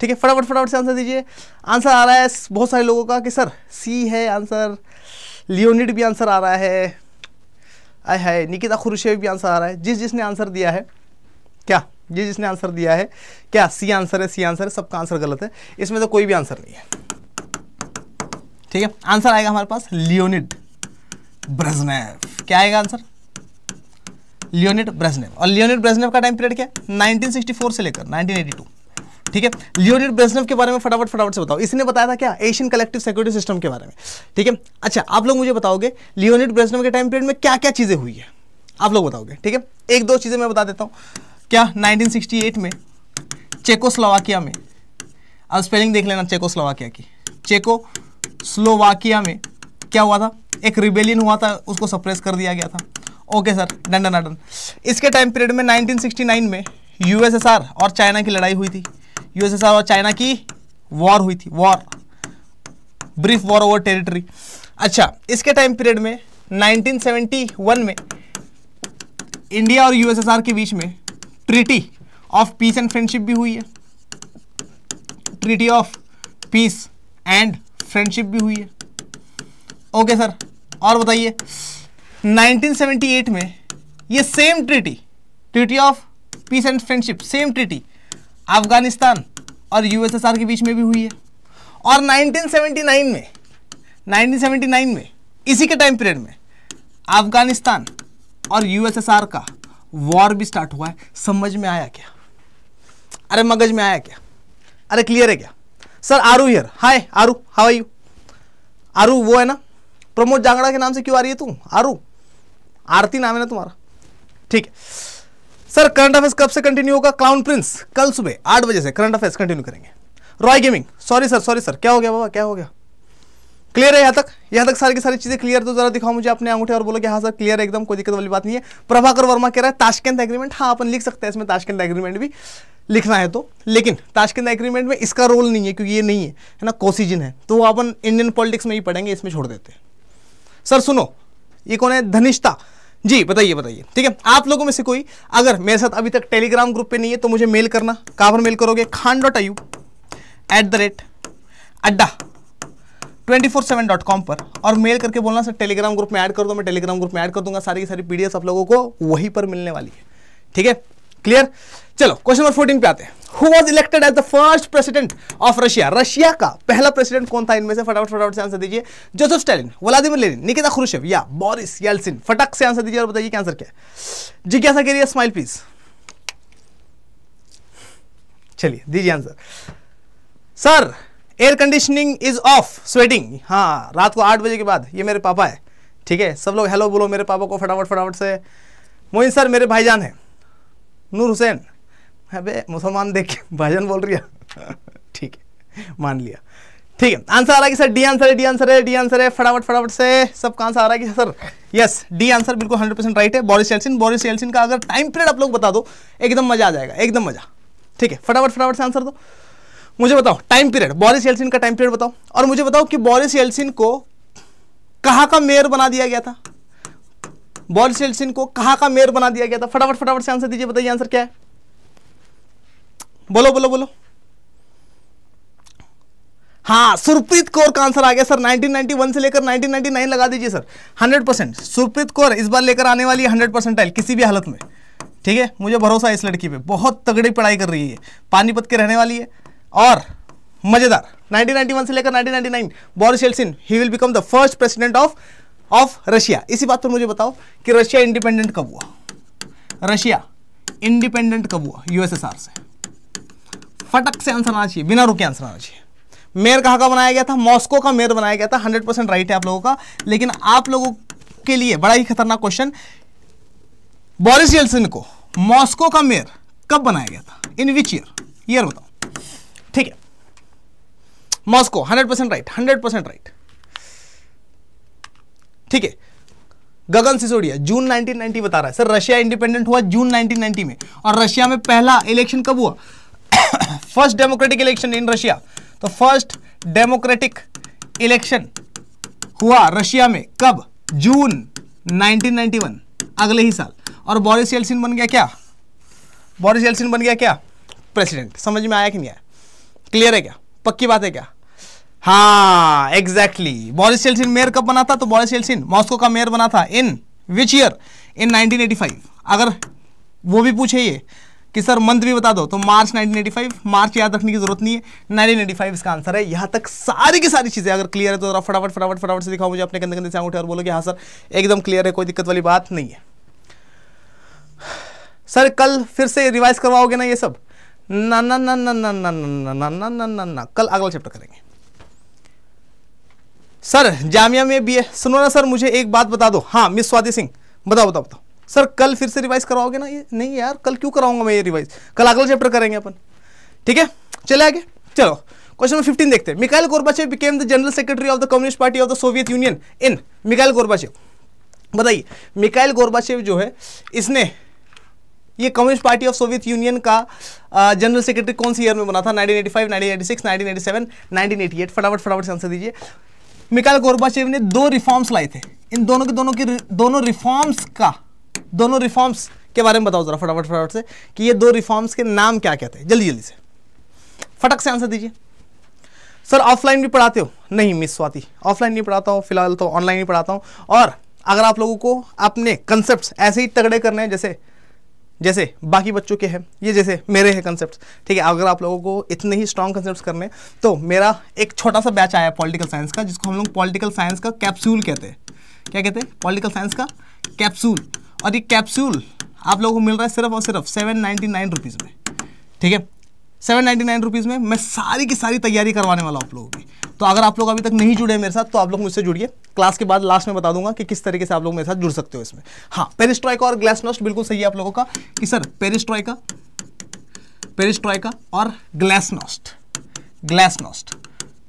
ठीक है फटाफट फटाफट से आंसर दीजिए आंसर आ रहा है बहुत सारे लोगों का कि सर सी है आंसर लियोनिड भी आंसर आ रहा है आय हाय निकिता खुरुशेव भी आंसर आ रहा है जिस जिसने आंसर दिया है क्या जिस जिसने आंसर दिया है क्या सी आंसर है सी आंसर है सबका आंसर गलत है इसमें तो कोई भी आंसर नहीं है ठीक है आंसर आएगा हमारे पास लियोनिड ब्रजनेव क्या आएगा आंसर लियोनिड ब्रेजनेव और लियोनिड ब्रेजनेव का टाइम पीरियड क्या है 1964 से लेकर 1982 ठीक है लियोनिड ब्रेजनेव के बारे में फटाफट फटाफट से बताओ इसने बताया था क्या एशियन कलेक्टिव सिक्योरिटी सिस्टम के बारे में ठीक है अच्छा आप लोग मुझे बताओगे लियोनिड ब्रेजनेव के टाइम पीरियड में क्या क्या चीज़ें हुई है आप लोग बताओगे ठीक है एक दो चीज़ें मैं बता देता हूँ क्या 1968 में चेकोस्लोवाकिया में अब स्पेलिंग देख लेना चेकोस्लोवाकिया की चेको स्लोवाकिया में क्या हुआ था एक रिबेलियन हुआ था उसको सप्रेस कर दिया गया था ओके सर डंडन डन इसके टाइम पीरियड में 1969 में यूएसएसआर और चाइना की लड़ाई हुई थी यूएसएसआर और चाइना की वॉर हुई थी war brief war over territory अच्छा इसके टाइम पीरियड में 1971 में इंडिया और यूएसएसआर के बीच में treaty of peace and friendship भी हुई है treaty of peace and friendship भी हुई है ओके सर और बताइए 1978 में ये same treaty treaty of peace and friendship same treaty Afghanistan और यूएसएसआर के बीच में भी हुई है और 1979 में 1979 में इसी के टाइम पीरियड में अफगानिस्तान और यूएसएसआर का वॉर भी स्टार्ट हुआ है समझ में आया क्या अरे मगज में आया क्या अरे क्लियर है क्या sir Aaru here hi Aaru how are you Aaru वो है ना प्रमोद जांगड़ा के नाम से क्यों आ रही है तू आरू आरती नाम है ना तुम्हारा ठीक है सर करंट अफेयर्स कब से कंटिन्यू होगा क्लाउन प्रिंस कल सुबह आठ बजे से करंट अफेयर्स कंटिन्यू करेंगे Roy gaming sorry sir sorry sir क्या हो गया बाबा क्या हो गया क्लियर है यहाँ तक यहाँ तक सारी की सारी चीज़ें क्लियर तो जरा दिखाओ मुझे अपने अंगूठे और बोलो कि हाँ सर क्लियर है एकदम कोई दिक्कत वाली बात नहीं है प्रभाकर वर्मा कह रहा है ताशकंद एग्रीमेंट हाँ अपन लिख सकते हैं इसमें ताशकंद एग्रीमेंट भी लिखना है तो लेकिन ताशकंद एग्रीमेंट में इसका रोल नहीं है क्योंकि ये नहीं है ना कोसीजन है तो अपन इंडियन पॉलिटिक्स में ही पढ़ेंगे इसमें छोड़ देते हैं सर सुनो ये कौन है धनिष्ठा जी बताइए बताइए ठीक है आप लोगों में से कोई अगर मेरे साथ अभी तक टेलीग्राम ग्रुप पे नहीं है तो मुझे मेल करना कहां पर मेल करोगे खान डॉट आयु at the rate Adda twenty four seven dot com पर और मेल करके बोलना सर टेलीग्राम ग्रुप में ऐड कर दो मैं टेलीग्राम ग्रुप में ऐड कर दूंगा सारी की सारी पीडीएफ आप लोगों को वहीं पर मिलने वाली है ठीक है क्लियर चलो क्वेश्चन नंबर फोर्टीन पे आते हैं who was elected as the first president of Russia Russia का पहला प्रेसिडेंट कौन था इनमें से फटाफट फटाफट से आंसर दीजिए Joseph Stalin Vladimir Lenin Nikita Khrushchev या बोरिस येल्सिन फटक से आंसर दीजिए और बताइए क्या आंसर क्या है जिज्ञासा करिए स्माइल प्लीज चलिए दीजिए answer sir air conditioning is off sweating हाँ रात को आठ बजे के बाद ये मेरे पापा है ठीक है सब लोग हेलो बोलो मेरे पापा को फटाफट फटाफट से मोइन सर मेरे भाईजान है नूर हुसैन अबे मुसलमान देख भजन बोल रही है ठीक है मान लिया ठीक है आंसर आ रहा है कि सर डी आंसर है डी आंसर है डी आंसर है फटाफट फटाफट से सब कहां से आ रहा है कि सर यस डी आंसर बिल्कुल हंड्रेड परसेंट राइट है बॉरिस येल्सिन बॉरिस येल्सिन का अगर टाइम पीरियड आप लोग बता दो एकदम मजा आ जाएगा एकदम मजा ठीक है फटाफट फटाफट से आंसर दो मुझे बताओ टाइम पीरियड बॉरिस येल्सिन का टाइम पीरियड बताओ और मुझे बताओ कि बॉरिस येल्सिन को कहाँ का मेयर बना दिया गया था बॉरिस येल्सिन को कहाँ का मेयर बना दिया गया था फटाफट फटाफट से आंसर दीजिए बताइए आंसर क्या है बोलो बोलो बोलो हाँ सुरप्रीत कौर का आंसर आ गया सर 1991 से लेकर 1999 लगा दीजिए सर 100 परसेंट सुरप्रीत कौर इस बार लेकर आने वाली 100 हंड्रेड परसेंटाइल किसी भी हालत में ठीक है मुझे भरोसा है इस लड़की पे बहुत तगड़ी पढ़ाई कर रही है पानीपत के रहने वाली है और मज़ेदार 1991 से लेकर 1999 Boris Yeltsin he will become the first president of of Russia इसी बात पर मुझे बताओ कि रशिया इंडिपेंडेंट कब हुआ रशिया इंडिपेंडेंट कब हुआ यूएसएसआर से फटक से आंसर आना चाहिए बिना रुके आंसर आना चाहिए मेयर कहाँ का बनाया गया था मॉस्को का मेयर बनाया गया था हंड्रेड परसेंट राइट है आप लोगों का लेकिन आप लोगों के लिए बड़ा ही खतरनाक क्वेश्चन बोरिस येल्सिन को मॉस्को का मेयर कब बनाया गया था इन विच ईयर ईयर बताओ ठीक है Moscow hundred percent right hundred percent right ठीक है गगन सिसोडिया जून 1990 बता रहा है सर रशिया इंडिपेंडेंट हुआ जून 1990 में और रशिया में पहला इलेक्शन कब हुआ first democratic election in Russia तो फर्स्ट डेमोक्रेटिक इलेक्शन हुआ रशिया में कब जून 1991 अगले ही साल और बोरिस एल्सिन बन गया क्या बोरिस एल्सिन बन गया क्या प्रेसिडेंट समझ में आया कि नहीं आया क्लियर है क्या पक्की बात है क्या हाँ एग्जैक्टली बोरिस एल्सिन मेयर कब बना था तो बोरिस एल्सिन मॉस्को का मेयर बना था इन विच ईयर इन 1985 अगर वो भी पूछे ये कि सर मंथ भी बता दो तो मार्च 1985 मार्च याद रखने की जरूरत नहीं है 1985 इसका आंसर है यहाँ तक सारी की सारी चीज़ें अगर क्लियर है तो जरा फटाफट फटाफट फटाफट से दिखाओ मुझे अपने कंधे कंधे से उठे और बोलो कि हाँ सर एकदम क्लियर है कोई दिक्कत वाली बात नहीं है सर कल फिर से रिवाइज करवाओगे ना ये सब ना ना ना ना ना ना ना ना ना ना ना ना कल अगला चैप्टर करेंगे सर जामिया में बी सुनो ना सर मुझे एक बात बता दो हाँ मिस स्वाति सिंह बताओ बताओ बताओ सर कल फिर से रिवाइज कराओगे ना ये नहीं यार कल क्यों कराऊंगा मैं ये रिवाइज कल अगला चैप्टर करेंगे अपन ठीक है चले आगे चलो क्वेश्चन नंबर फिफ्टीन देखते हैं Mikhail Gorbachev became the general secretary of the communist party of the Soviet union in Mikhail Gorbachev बताइए मिकाइल गोरबाचे जो है इसने ये communist party of Soviet union का जनरल सेक्रेटरी कौन सी ईयर में बना था 1985, 1986, 1987, 1988 फटाफट फटाफट से आंसर दीजिए मिकाइल गोरबाचेव ने दो रिफॉर्म्स लाए थे इन दोनों के दोनों के दोनों रिफॉर्म्स का दोनों रिफॉर्म्स के बारे में बताओ जरा फटाफट फटाफट से कि ये दो रिफॉर्म्स के नाम क्या कहते हैं जल्दी जल्दी से फटक से आंसर दीजिए सर ऑफलाइन भी पढ़ाते हो नहीं मिस स्वाति ऑफलाइन नहीं पढ़ाता हूँ फिलहाल तो ऑनलाइन ही पढ़ाता हूँ और अगर आप लोगों को अपने कंसेप्ट ऐसे ही तगड़े करने हैं जैसे जैसे बाकी बच्चों के हैं ये जैसे मेरे हैं कंसेप्ट ठीक है अगर आप लोगों को इतने ही स्ट्रॉन्ग कंसेप्ट करने तो मेरा एक छोटा सा बैच आया है पॉलिटिकल साइंस का जिसको हम लोग पॉलिटिकल साइंस का कैप्सूल कहते हैं क्या कहते हैं पॉलिटिकल साइंस का कैप्सूल और ये कैप्सूल आप लोगों को मिल रहा है सिर्फ और सिर्फ सेवन नाइन्टी नाइन रुपीज़ में ठीक है सेवन नाइन्टी नाइन रुपीज़ में मैं सारी की सारी तैयारी करवाने वाला हूँ आप लोगों की तो अगर आप लोग अभी तक नहीं जुड़े मेरे साथ तो आप लोग मुझसे जुड़िए क्लास के बाद लास्ट में बता दूंगा कि किस तरीके से आप लोग मेरे साथ जुड़ सकते हो इसमें हाँ पेरिस्ट्रॉयका और ग्लासनोस्ट बिल्कुल सही है आप लोगों का कि सर पेरिस्ट्राइका पेरिस्ट्रॉयका और ग्लासनोस्ट ग्लासनोस्ट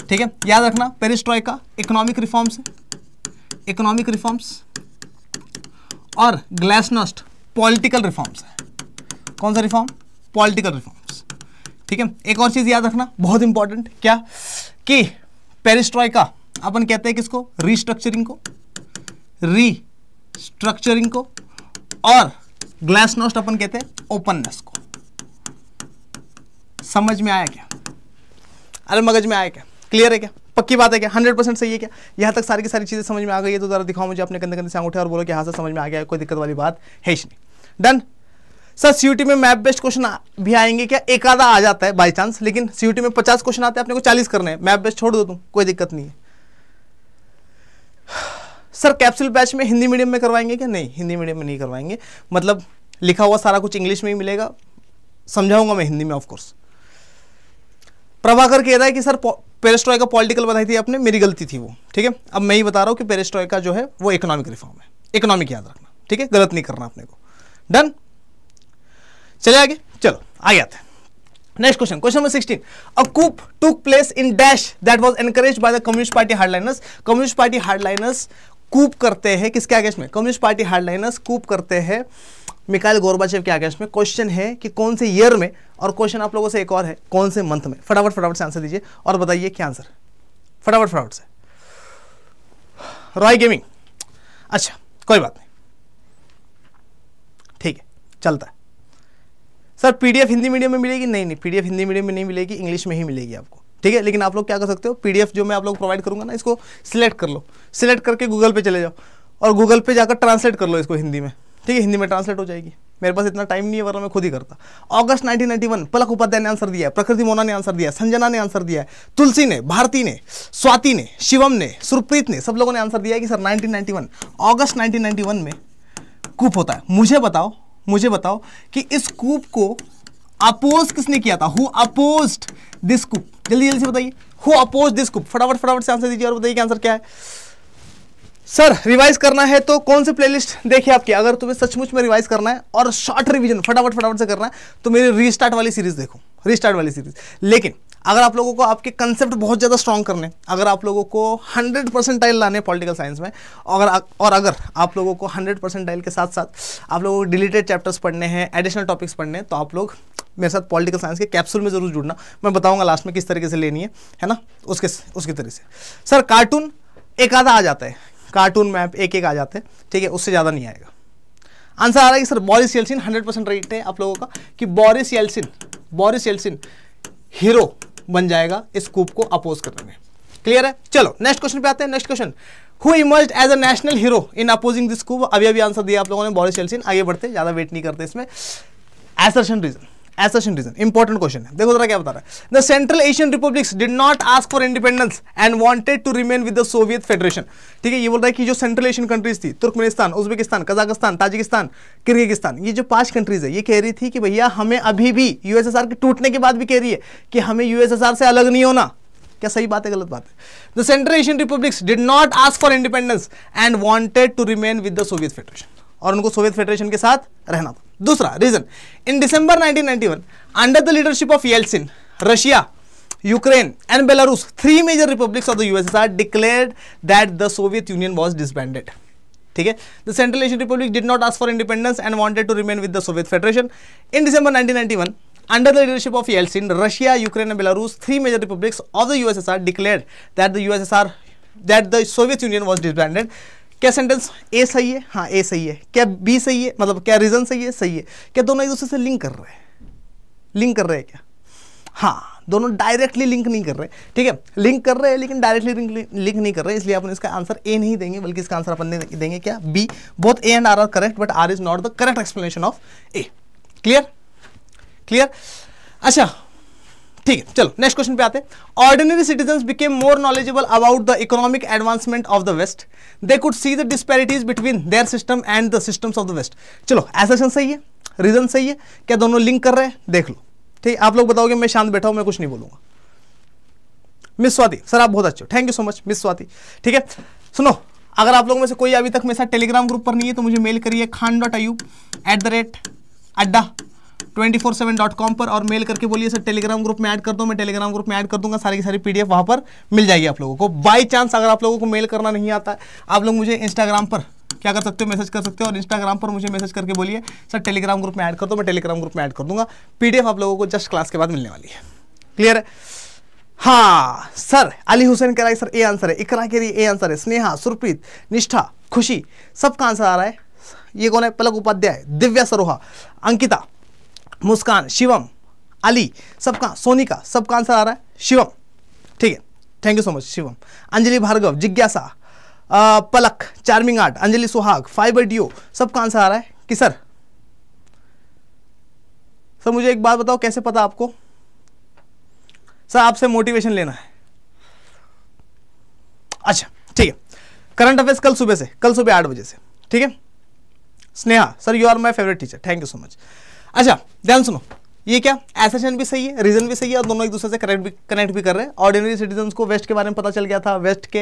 ठीक है याद रखना perestroika economic reforms economic reforms और ग्लैसनस्ट पॉलिटिकल रिफॉर्म्स है कौन सा रिफॉर्म पॉलिटिकल रिफॉर्म्स ठीक है एक और चीज़ याद रखना बहुत इंपॉर्टेंट क्या कि पेरिस्ट्रॉयका अपन कहते हैं किसको रीस्ट्रक्चरिंग को रीस्ट्रक्चरिंग को और ग्लैसनोस्ट अपन कहते हैं ओपननेस को समझ में आया क्या अरे मगज में आया क्या क्लियर है क्या पक्की बात है क्या हंड्रेड परसेंट सही है क्या यहाँ तक सारी की सारी चीज़ें समझ में आ गई है तो जरा दिखाओ मुझे अपने कंधे कंधे से अंगूठे और बोलो कि हाँ सर समझ में आ गया कोई दिक्कत वाली बात है ही नहीं डन सर सीयूटी में मैप बेस्ड क्वेश्चन भी आएंगे क्या एक आधा आ जाता है बाई चांस लेकिन सीयूटी में पचास क्वेश्चन आते हैं अपने को चालीस करने हैं मैप बेस्ड छोड़ दो तुम कोई दिक्कत नहीं है सर कैप्सूल बैच में हिंदी मीडियम में करवाएंगे क्या नहीं हिंदी मीडियम में नहीं करवाएंगे मतलब लिखा हुआ सारा कुछ इंग्लिश में ही मिलेगा समझाऊंगा मैं हिंदी में ऑफकोर्स प्रभाकर कह रहा है कि सर पेरेस्ट्रॉय का पॉलिटिकल बताई थी आपने मेरी गलती थी वो ठीक है अब मैं ही बता रहा हूँ कि पेरेस्ट्रॉय का जो है वो इकोनॉमिक रिफॉर्म है इकोनॉमिक याद रखना ठीक है गलत नहीं करना अपने को डन चले आगे चलो आ जाते हैं next question question number 16 a coup took place in dash that was encouraged by the communist party hardliners communist party hardliners coup करते हैं किसके अगेंस्ट में कम्युनिस्ट पार्टी हार्डलाइनर्स कूप करते हैं मिकाइल गोरबाचेव के गया इसमें क्वेश्चन है कि कौन से ईयर में और क्वेश्चन आप लोगों से एक और है कौन से मंथ में फटाफट फटाफट से आंसर दीजिए और बताइए क्या आंसर फटाफट फटाफट से रॉय गेमिंग अच्छा कोई बात नहीं ठीक है चलता है सर पीडीएफ हिंदी मीडियम में मिलेगी नहीं नहीं पीडीएफ हिंदी मीडियम में नहीं मिलेगी इंग्लिश में ही मिलेगी आपको ठीक है लेकिन आप लोग क्या कर सकते हो पीडीएफ जो मैं आप लोग प्रोवाइड करूंगा ना इसको सिलेक्ट कर लो सिलेक्ट करके गूगल पे चले जाओ और गूगल पे जाकर ट्रांसलेट कर लो इसको हिंदी में ठीक है हिंदी में ट्रांसलेट हो जाएगी मेरे पास इतना टाइम नहीं है वरना मैं खुद ही करता अगस्त 1991 पलक उपाध्याय ने आंसर दिया है प्रकृति मोना ने आंसर दिया संजना ने आंसर दिया है तुलसी ने भारती ने स्वाति ने शिवम ने सुरप्रीत ने सब लोगों ने आंसर दिया है कि सर 1991 अगस्त 1991 में कूप होता है मुझे बताओ मुझे बताओ कि इस कूप को अपोज किसने किया था हु अपोज दिस कूप जल्दी जल्दी से बताइए हु अपोज दिस कूप फटाफट फटाफट से आंसर दीजिए और बताइए आंसर क्या है सर रिवाइज करना है तो कौन सी प्लेलिस्ट देखिए आपकी अगर तुम्हें सचमुच में रिवाइज करना है और शॉर्ट रिवीजन फटाफट फटाफट से करना है तो मेरी रीस्टार्ट वाली सीरीज देखो रीस्टार्ट वाली सीरीज लेकिन अगर आप लोगों को आपके कंसेप्ट बहुत ज़्यादा स्ट्रॉन्ग करने अगर आप लोगों को 100 परसेंटाइल लाने पॉलिटिकल साइंस में अगर और अगर आप लोगों को 100 परसेंटाइल के साथ साथ आप लोगों को डिलीटेड चैप्टर्स पढ़ने हैं एडिशनल टॉपिक्स पढ़ने हैं तो आप लोग मेरे साथ पॉलिटिकल साइंस के कैप्सूल में जरूर जुड़ना मैं बताऊँगा लास्ट में किस तरीके से लेनी है है ना उसके उसकी तरीके से सर कार्टून एक आधा आ जाता है कार्टून मैप एक एक आ जाते हैं ठीक है उससे ज़्यादा नहीं आएगा आंसर आ रहा है कि sir Boris Yeltsin 100 percent rate है आप लोगों का कि Boris Yeltsin Boris Yeltsin hero बन जाएगा इस कूप को अपोज करने में क्लियर है चलो नेक्स्ट क्वेश्चन पे आते हैं next question who emerge as a national hero in opposing this coup अभी अभी आंसर दिया आप लोगों ने बॉरिस येल्सिन आगे बढ़ते ज़्यादा वेट नहीं करते इसमें assertion reason assertion reason important question है देखो जरा क्या बता रहा है the central Asian republics did not ask for independence and wanted to remain with the Soviet federation ठीक है ये बोल रहा है कि जो सेंट्रल एशियन कंट्रीज थी Turkmenistan Uzbekistan Kazakhstan Tajikistan Kyrgyzstan ये जो पांच कंट्रीज है ये कह रही थी कि भैया हमें अभी भी यूएसएसआर के टूटने के बाद भी कह रही है कि हमें यूएसएसआर से अलग नहीं होना क्या सही बात है गलत बात है the central Asian republics did not ask for independence and wanted to remain with the Soviet federation और उनको सोवियत फेडरेशन के साथ रहना दूसरा reason in December 1991 under the leadership of Yeltsin Russia Ukraine and Belarus, three major republics of the USSR declared that the Soviet Union was disbanded. ठीक है the central Asian republic did not ask for independence and wanted to remain with the Soviet federation in December 1991 under the leadership of Yeltsin Russia Ukraine and Belarus three major republics of the USSR declared that the USSR that the Soviet union was disbanded क्या sentence A सही है हाँ ए सही है क्या B सही है मतलब क्या रीजन सही है सही है क्या दोनों एक दूसरे से लिंक कर रहे हैं लिंक कर रहे हैं क्या हाँ दोनों डायरेक्टली लिंक नहीं कर रहे ठीक है लिंक कर रहे हैं लेकिन डायरेक्टली लिंक नहीं कर रहे इसलिए अपन इसका आंसर ए नहीं देंगे बल्कि इसका आंसर अपन देंगे क्या B both A and R are correct but R is not the correct explanation of A clear clear अच्छा ठीक है चलो नेक्स्ट क्वेश्चन पे आते हैं ordinary citizen became more knowledgeable about the economic advancement of the west they could see the disparities between their system and the systems of the west चलो assertion सही है रीजन सही है क्या दोनों लिंक कर रहे हैं देख लो ठीक आप लोग बताओगे मैं शांत बैठा हूं मैं कुछ नहीं बोलूंगा मिस स्वाति सर आप बहुत अच्छे हो thank you so much miss Swati ठीक है सुनो अगर आप लोगों में से कोई अभी तक मेरे साथ टेलीग्राम ग्रुप पर नहीं है तो मुझे मेल करिए खान डॉट आयू at the rate Adda twenty four seven dot com पर और मेल करके बोलिए सर टेलीग्राम ग्रुप में ऐड कर दो मैं टेलीग्राम ग्रुप में ऐड कर दूंगा सारी की सारी पीडीएफ वहां पर मिल जाएगी आप लोगों को बाई चांस अगर आप लोगों को मेल करना नहीं आता आप लोग मुझे इंस्टाग्राम पर क्या कर सकते हो मैसेज कर सकते हो और इंस्टाग्राम पर मुझे मैसेज करके बोलिए सर टेलीग्राम ग्रुप में ऐड कर दो मैं टेलीग्राम ग्रुप में ऐड कर दूंगा पीडीएफ आप लोगों को जस्ट क्लास के बाद मिलने वाली है क्लियर है हाँ सर अली हुसैन कह रहा है सर ए आंसर है इकरा के लिए ए आंसर है स्नेहा सुरप्रीत निष्ठा खुशी सबका आंसर आ रहा है ये कौन है पलक उपाध्याय दिव्या सरोहा अंकिता मुस्कान शिवम अली सबका सोनिका सबका आंसर आ रहा है शिवम ठीक है thank you so much Shivam Anjali Bhargav जिज्ञासा पलक चार्मिंग आर्ट अंजलि सुहाग फाइबर डिओ सबका आंसर आ रहा है कि सर सर मुझे एक बात बताओ कैसे पता आपको सर आपसे मोटिवेशन लेना है अच्छा ठीक है करंट अफेयर्स कल सुबह से कल सुबह आठ बजे से ठीक है Sneha sir you are my favourite teacher thank you so much अच्छा ध्यान सुनो ये क्या एसेशन भी सही है रीजन भी सही है और दोनों एक दूसरे से कनेक्ट भी कनेक्ट भी कर रहे हैं ऑर्डिनरी सिटीजन को वेस्ट के बारे में पता चल गया था वेस्ट के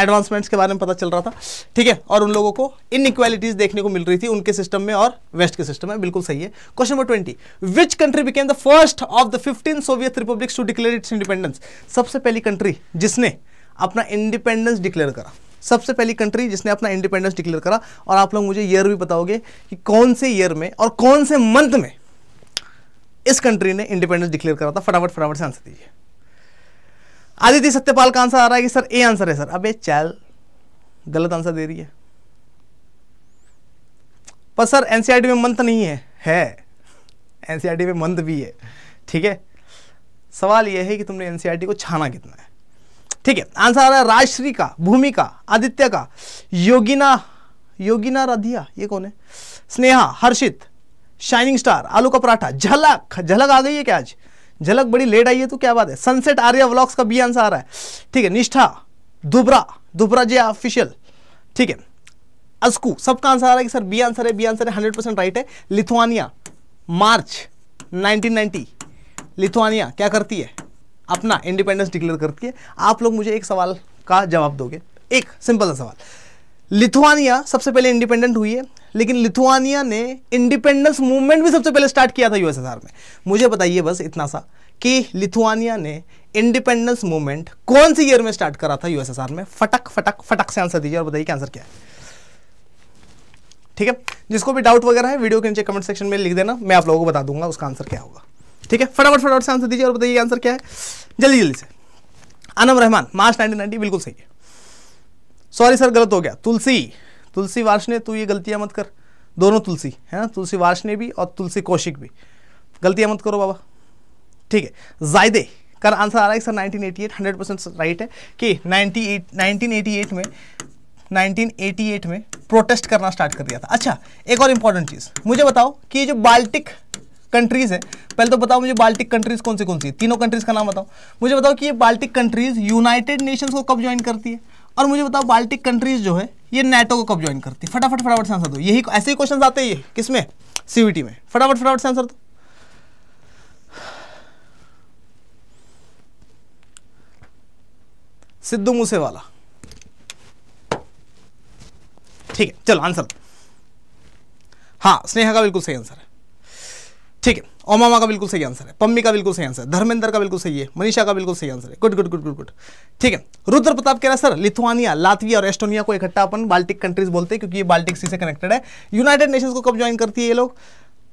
एडवांसमेंट्स के बारे में पता चल रहा था ठीक है और उन लोगों को इन देखने को मिल रही थी उनके सिस्टम में और वेस्ट के सिस्टम में बिल्कुल सही है question number twenty which country became the first of the fifteen Soviet republics to declare its independence सबसे पहली कंट्री जिसने अपना इंडिपेंडेंस डिक्लेयर करा सबसे पहली कंट्री जिसने अपना इंडिपेंडेंस डिक्लेयर करा और आप लोग मुझे ईयर भी बताओगे कि कौन से ईयर में और कौन से मंथ में इस कंट्री ने इंडिपेंडेंस डिक्लेयर करा था फटाफट फटाफट से आंसर दीजिए आदित्य सत्यपाल का आंसर आ रहा है कि सर ए आंसर है सर अबे चैल गलत आंसर दे रही है पर सर एनसीआरटी e में मंथ नहीं है है एनसीआरटी e में मंथ भी है ठीक है सवाल यह है कि तुमने एनसीआरटी e को छाना कितना है ठीक है आंसर आ रहा है राजश्री का भूमि का आदित्य का योगिना योगिना राधिया ये कौन है स्नेहा हर्षित शाइनिंग स्टार आलू का पराठा झलक झलक आ गई है क्या आज झलक बड़ी लेट आई है तो क्या बात है सनसेट आर्या व्लॉग्स का बी आंसर आ रहा है ठीक है निष्ठा दुबरा दुबरा जी ऑफिशियल ठीक है अस्कू सबका आंसर आ रहा है कि सर बी आंसर है बी आंसर है हंड्रेड परसेंट राइट है लिथुआनिया मार्च नाइनटी लिथुआनिया क्या करती है अपना इंडिपेंडेंस डिक्लेयर करती है आप लोग मुझे एक सवाल का जवाब दोगे एक सिंपल सा सवाल लिथुआनिया सबसे पहले इंडिपेंडेंट हुई है लेकिन लिथुआनिया ने इंडिपेंडेंस मूवमेंट भी सबसे पहले स्टार्ट किया था यूएसएसआर में मुझे बताइए बस इतना सा कि लिथुआनिया ने इंडिपेंडेंस मूवमेंट कौन सी ईयर में स्टार्ट करा था यूएसएसआर में फटक फटक फटक से आंसर दीजिए और बताइए आंसर क्या है ठीक है जिसको भी डाउट वगैरह है वीडियो के नीचे कमेंट सेक्शन में लिख देना मैं आप लोगों को बता दूंगा उसका आंसर क्या होगा ठीक है फटाफट फटाफट से आंसर दीजिए और बताइए आंसर क्या है जल्दी जल्दी से अनम रहमान मार्च नाइनटीन बिल्कुल सही है सॉरी सर गलत हो गया तुलसी तुलसी ने तू ये गलतियां मत कर दोनों तुलसी है ना तुलसी ने भी और तुलसी कौशिक भी गलतियां मत करो बाबा ठीक है जायदे कर आंसर आ रहा है सर 1988 100 परसेंट राइट है कि 98 1988 में 1988 में प्रोटेस्ट करना स्टार्ट कर दिया था अच्छा एक और इंपॉर्टेंट चीज़ मुझे बताओ कि ये जो बाल्टिक कंट्रीज है पहले तो बताओ मुझे बाल्टिक कंट्रीज कौन सी कौन सी तीनों कंट्रीज का नाम बताओ मुझे बताओ कि ये बाल्टिक कंट्रीज यूनाइटेड नेशंस को कब ज्वाइन करती है और मुझे बताओ बाल्टिक कंट्रीज जो है ये नेटो को कब ज्वाइन करती है फटाफट फटाफट से आंसर दो यही ऐसे ही क्वेश्चन आते हैं ये किसमें सीवीटी में फटाफट फटाफट से आंसर दो सिद्धू मूसेवाला ठीक है चलो आंसर हाँ स्नेहा का बिल्कुल सही आंसर है ठीक है ओमामा का बिल्कुल सही आंसर है पम्मी का बिल्कुल सही आंसर है धर्मेंद्र का बिल्कुल सही है मनीषा का बिल्कुल सही आंसर है good good good good good ठीक है रुद्र प्रताप कह रहा है सर लिथुआनिया लातविया और एस्टोनिया को इकट्ठा अपन बाल्टिक कंट्रीज बोलते हैं क्योंकि ये बाल्टिक सी से कनेक्टेड है यूनाइटेड नेशन को कब ज्वाइन करती है ये लोग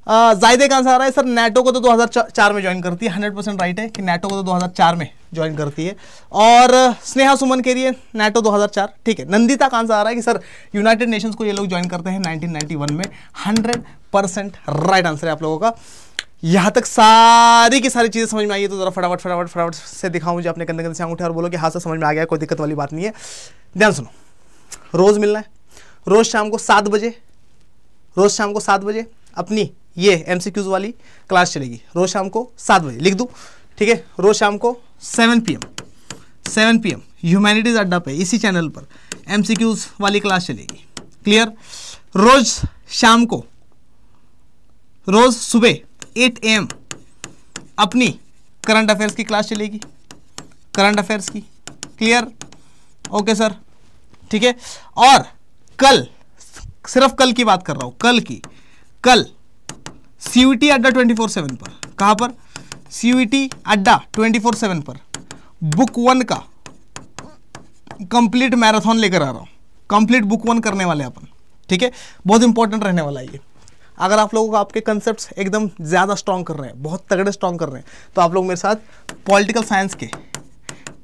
जायदे का आंसर आ रहा है सर नेटो को तो 2004 में ज्वाइन करती है हंड्रेड परसेंट राइट है कि नेटो को तो दो में तो ज्वाइन करती है और स्नेहा सुमन के लिए नेटो 2004 ठीक है नंदिता का आंसर आ रहा है कि सर यूनाइटेड नेशंस को ये लोग ज्वाइन करते हैं 1991 में हंड्रेड परसेंट राइट आंसर है आप लोगों का यहाँ तक सारी की सारी चीज़ें समझ में आई है तो ज़रा फटाफट फटाफट फटाफट से दिखाऊँ मुझे अपने कंधे कंधे से आँग और बोलो कि हाँ सर समझ में आ गया कोई दिक्कत वाली बात नहीं है ध्यान सुनो रोज़ मिलना है रोज़ शाम को सात बजे रोज़ शाम को सात बजे अपनी ये एम वाली क्लास चलेगी रोज़ शाम को सात बजे लिख दूँ ठीक है रोज़ शाम को seven P M seven P M humanities Adda पे इसी चैनल पर एम वाली क्लास चलेगी क्लियर रोज़ शाम को रोज सुबह 8 एम अपनी करंट अफेयर्स की क्लास चलेगी करंट अफेयर्स की क्लियर ओके सर ठीक है और कल सिर्फ कल की बात कर रहा हूँ कल की कल C U T Adda twenty four seven पर कहाँ पर C U T Adda twenty four seven पर बुक वन का कंप्लीट मैराथन लेकर आ रहा हूँ कंप्लीट बुक वन करने वाले अपन ठीक है बहुत इंपॉर्टेंट रहने वाला है ये अगर आप लोगों को आपके कंसेप्ट एकदम ज़्यादा स्ट्रॉन्ग कर रहे हैं बहुत तगड़े स्ट्रॉन्ग कर रहे हैं तो आप लोग मेरे साथ पॉलिटिकल साइंस के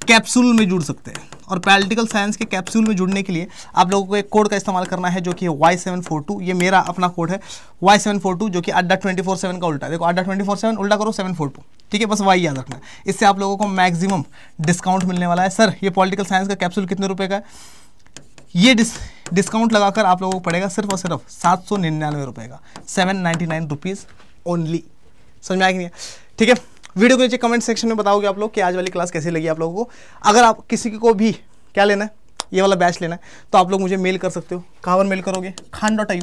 कैप्सूल में जुड़ सकते हैं और पॉलिटिकल साइंस के कैप्सूल में जुड़ने के लिए आप लोगों को एक कोड का इस्तेमाल करना है जो कि है वाई सेवन फोर टू ये मेरा अपना कोड है वाई सेवन फोर टू जो कि अड्डा ट्वेंटी फोर सेवन का उल्टा देखो अड्डा ट्वेंटी फोर सेवन उल्टा करो सेवन फोर टू ठीक है बस वाई याद रखना इससे आप लोगों को मैक्सिमम डिस्काउंट मिलने वाला है सर ये पॉलिटिकल साइंस का कैप्सूल कितने रुपये का है ये डिस डिस्काउंट लगाकर आप लोगों को पड़ेगा सिर्फ और सिर्फ सात सौ निन्यानवे रुपये का seven ninety nine rupees only समझ में आया कि नहीं ठीक है वीडियो के नीचे कमेंट सेक्शन में बताओगे आप लोग कि आज वाली क्लास कैसी लगी आप लोगों को अगर आप किसी को भी क्या लेना है ये वाला बैच लेना है तो आप लोग मुझे मेल कर सकते हो कहाँ पर मेल करोगे Khan dot I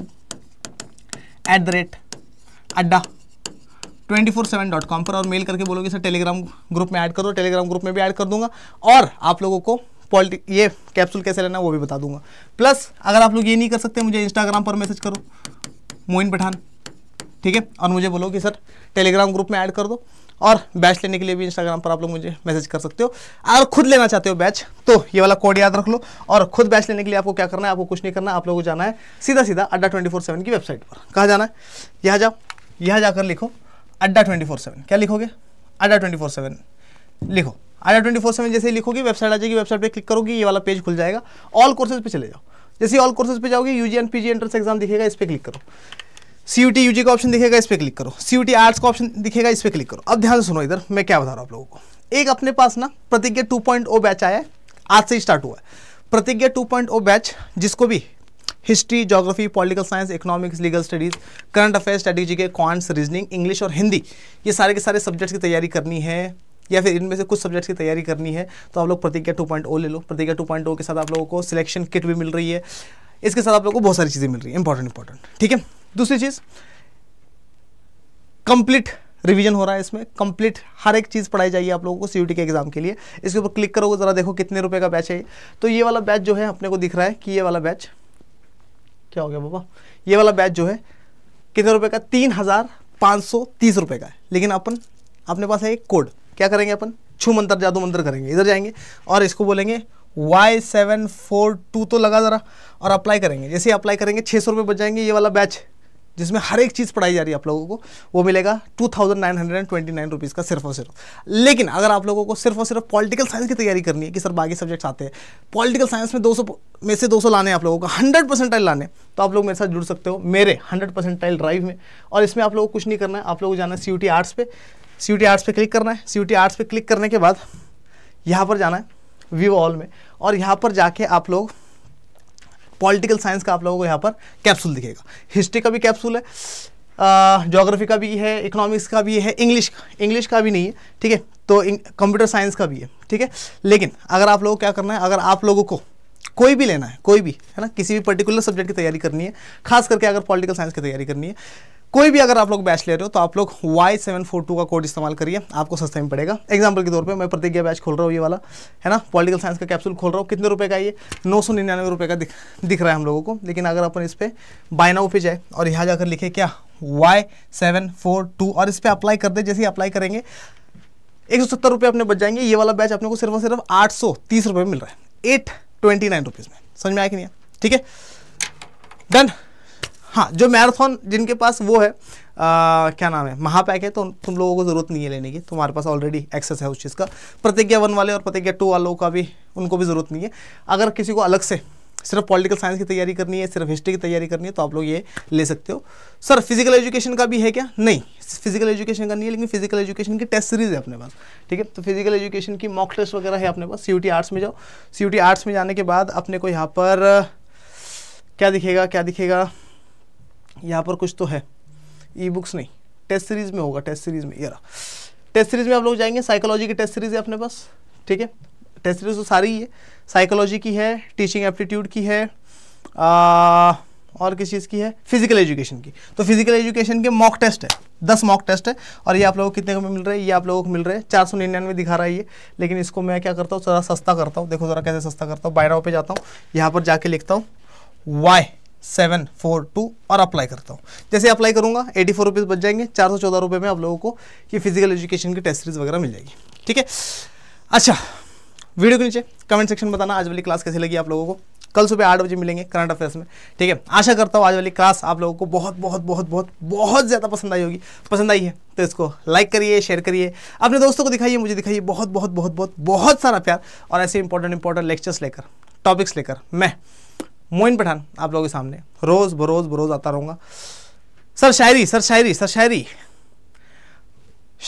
at the rate Adda twenty four seven dot com पर और मेल करके बोलोगे सर टेलीग्राम ग्रुप में ऐड करो टेलीग्राम ग्रुप में भी ऐड कर दूंगा और आप लोगों को क्वालिटी ये कैप्सूल कैसे लेना है वो भी बता दूंगा प्लस अगर आप लोग ये नहीं कर सकते मुझे इंस्टाग्राम पर मैसेज करो मोइन पठान ठीक है और मुझे बोलो कि सर टेलीग्राम ग्रुप में ऐड कर दो और बैच लेने के लिए भी इंस्टाग्राम पर आप लोग मुझे मैसेज कर सकते हो अगर खुद लेना चाहते हो बैच तो ये वाला कोड याद रख लो और खुद बैच लेने के लिए आपको क्या करना है आपको कुछ नहीं करना आप लोगों को जाना है सीधा सीधा अड्डा ट्वेंटी फोर सेवन की वेबसाइट पर कहाँ जाना है यहाँ जाओ यहाँ जाकर लिखो अड्डा ट्वेंटी फोर सेवन क्या लिखोगे अड्डा ट्वेंटी फोर सेवन लिखो आर ट्वेंटी फोर सेवन जैसे लिखोगी वेबसाइट आ जाएगी वेबसाइट पे क्लिक करोगी ये वाला पेज खुल जाएगा ऑल कोर्सेज पे चले जाओ जैसे ऑल कोर्सेज पे जाओगे UG and PG entrance exam दिखेगा इस पर क्लिक करो सी यू टी का ऑप्शन दिखेगा इस पर क्लिक करो सी यू टी आर्ट्स का ऑप्शन दिखेगा इस पर क्लिक करो अब ध्यान से सुनो इधर मैं क्या बता रहा हूँ आप लोगों को एक अपने पास ना प्रतिज्ञा टू पॉइंट ओ बैच आया है आज से ही स्टार्ट हुआ है प्रतिज्ञा टू पॉइंट ओ बैच जिसको भी history geography political science economics legal studies current affair strategy के क्वांट्स रीजनिंग इंग्लिश और हिंदी ये सारे के सारे सब्जेक्ट्स की तैयारी करनी है या फिर इनमें से कुछ सब्जेक्ट्स की तैयारी करनी है तो आप लोग प्रतिज्ञा ओ oh ले लो प्रतिज्ञा ओ oh के साथ आप लोगों को सिलेक्शन किट भी मिल रही है इसके साथ आप लोगों को बहुत सारी चीज़ें मिल रही है इंपॉर्टेंट इंपॉर्टेंट ठीक है दूसरी चीज़ कंप्लीट रिवीजन हो रहा है इसमें कंप्लीट हर एक चीज़ पढ़ाई जाइए आप लोगों को सी के एग्जाम के लिए इसके ऊपर क्लिक करोगे ज़रा देखो कितने रुपए का बैच है तो ये वाला बैच जो है अपने को दिख रहा है कि ये वाला बैच क्या हो गया बाबा ये वाला बैच जो है कितने रुपये का तीन हज़ार पाँच सौ तीस रुपये का है लेकिन अपन अपने पास है एक कोड क्या करेंगे अपन छू मंत्र जादू मंत्र करेंगे इधर जाएंगे और इसको बोलेंगे वाई सेवन फोर टू तो लगा ज़रा और अप्लाई करेंगे जैसे ही अप्लाई करेंगे छः सौ रुपये बच जाएंगे ये वाला बैच जिसमें हर एक चीज़ पढ़ाई जा रही है आप लोगों को वो मिलेगा two thousand nine hundred and twenty nine rupees का सिर्फ और सिर्फ लेकिन अगर आप लोगों को सिर्फ और सिर्फ पॉलिटिकल साइंस की तैयारी करनी है कि सर बाकी सब्जेक्ट्स आते हैं पॉलिटिकल साइंस में दो सौ में से दो सौ लाने आप लोगों को हंड्रेड परसेंटाइल लाने तो आप लोग मेरे साथ जुड़ सकते हो मेरे हंड्रेड परसेंटाइल ड्राइव में और इसमें आप लोगों को कुछ नहीं करना है आप लोगों को जाना है सी आर्ट्स पर सी यू आर्ट्स पे क्लिक करना है सी यू आर्ट्स पे क्लिक करने के बाद यहाँ पर जाना है व्यू ऑल में और यहाँ पर जाके आप लोग पॉलिटिकल साइंस का आप लोगों को यहाँ पर कैप्सूल दिखेगा हिस्ट्री का भी कैप्सूल है जोग्राफी का भी है इकोनॉमिक्स का भी है इंग्लिश इंग्लिश का भी नहीं है ठीक है तो कंप्यूटर साइंस का भी है ठीक है लेकिन अगर आप लोगों को क्या करना है अगर आप लोगों को कोई भी लेना है कोई भी है ना किसी भी पर्टिकुलर सब्जेक्ट की तैयारी करनी है खास करके अगर पॉलिटिकल साइंस की तैयारी करनी है कोई भी अगर आप लोग बैच ले रहे हो तो आप लोग वाई सेवन फोर टू का कोड इस्तेमाल करिए आपको सस्ते में पड़ेगा एग्जाम्पल के तौर पे मैं प्रतिज्ञा बैच खोल रहा हूँ ये वाला है ना पॉलिटिकल साइंस का कैप्सूल खोल रहा हूँ कितने रुपये का ये नौ सौ निन्यानवे रुपये का दिख दिख रहा है हम लोगों को लेकिन अगर अपन इस पर बायनाओ पे जाए और यहाँ जाकर लिखे क्या वाई सेवन फोर टू और इस पर अप्लाई कर दे जैसे ही अप्लाई करेंगे एक सौ सत्तर रुपये अपने बच जाएंगे ये वाला बैच अपने को सिर्फ और सिर्फ आठ सौ तीस रुपये में मिल रहा है एट ट्वेंटी नाइन रुपीज़ में समझ में आया कि नहीं ठीक है डन हाँ जो मैराथन जिनके पास वो है आ, क्या नाम है महापैक है तो तुम लोगों को ज़रूरत नहीं है लेने की तुम्हारे पास ऑलरेडी एक्सेस है उस चीज़ का प्रतिज्ञा वन वाले और प्रतिज्ञा टू वालों का भी उनको भी ज़रूरत नहीं है अगर किसी को अलग से सिर्फ पॉलिटिकल साइंस की तैयारी करनी है सिर्फ हिस्ट्री की तैयारी करनी है तो आप लोग ये ले सकते हो सर फिजिकल एजुकेशन का भी है क्या नहीं फिजिकल एजुकेशन का नहीं है लेकिन फिजिकल एजुकेशन की टेस्ट सीरीज है अपने पास ठीक है तो फिजिकल एजुकेशन की मॉक टेस्ट वगैरह है अपने पास सी आर्ट्स में जाओ सी आर्ट्स में जाने के बाद अपने को यहाँ पर क्या दिखेगा क्या दिखेगा यहाँ पर कुछ तो है ई बुक्स नहीं टेस्ट सीरीज में होगा टेस्ट सीरीज में यार टेस्ट सीरीज में आप लोग जाएंगे साइकोलॉजी की टेस्ट सीरीज है अपने पास ठीक है टेस्ट सीरीज तो सारी ही है साइकोलॉजी की है टीचिंग एप्टीट्यूड की है आ, और किस चीज़ की है फिजिकल एजुकेशन की तो फिजिकल एजुकेशन के मॉक टेस्ट है दस मॉक टेस्ट है और ये आप लोगों को कितने में मिल रहे हैं ये आप लोगों को मिल रहे हैं चार सौ निन्यानवे दिखा रहा है ये लेकिन इसको मैं क्या करता हूँ ज़रा सस्ता करता हूँ देखो ज़रा कैसे सस्ता करता हूँ बायराव पे जाता हूँ यहाँ पर जाके लिखता हूँ वाई सेवन फोर टू और अप्लाई करता हूँ जैसे अप्लाई करूँगा एटी फोर रुपीज़ बच जाएंगे चार सौ चौदह रुपये में आप लोगों को ये फिजिकल एजुकेशन की टेस्ट सीरीज वगैरह मिल जाएगी ठीक है अच्छा वीडियो के नीचे कमेंट सेक्शन बताना आज वाली क्लास कैसी लगी आप लोगों को कल सुबह आठ बजे मिलेंगे करंट अफेयर्स में ठीक है आशा करता हूँ आज वाली क्लास आप लोगों को बहुत बहुत बहुत बहुत बहुत ज़्यादा पसंद आई होगी पसंद आई है तो इसको लाइक करिए शेयर करिए अपने दोस्तों को दिखाइए मुझे दिखाइए बहुत बहुत बहुत बहुत बहुत सारा प्यार और ऐसे इंपॉर्टेंट इंपॉर्टेंट लेक्चर्स लेकर टॉपिक्स लेकर मैं मोइन पठान आप लोगों के सामने रोज़ बरोज़ बरोज़ आता रहूंगा सर शायरी सर शायरी सर शायरी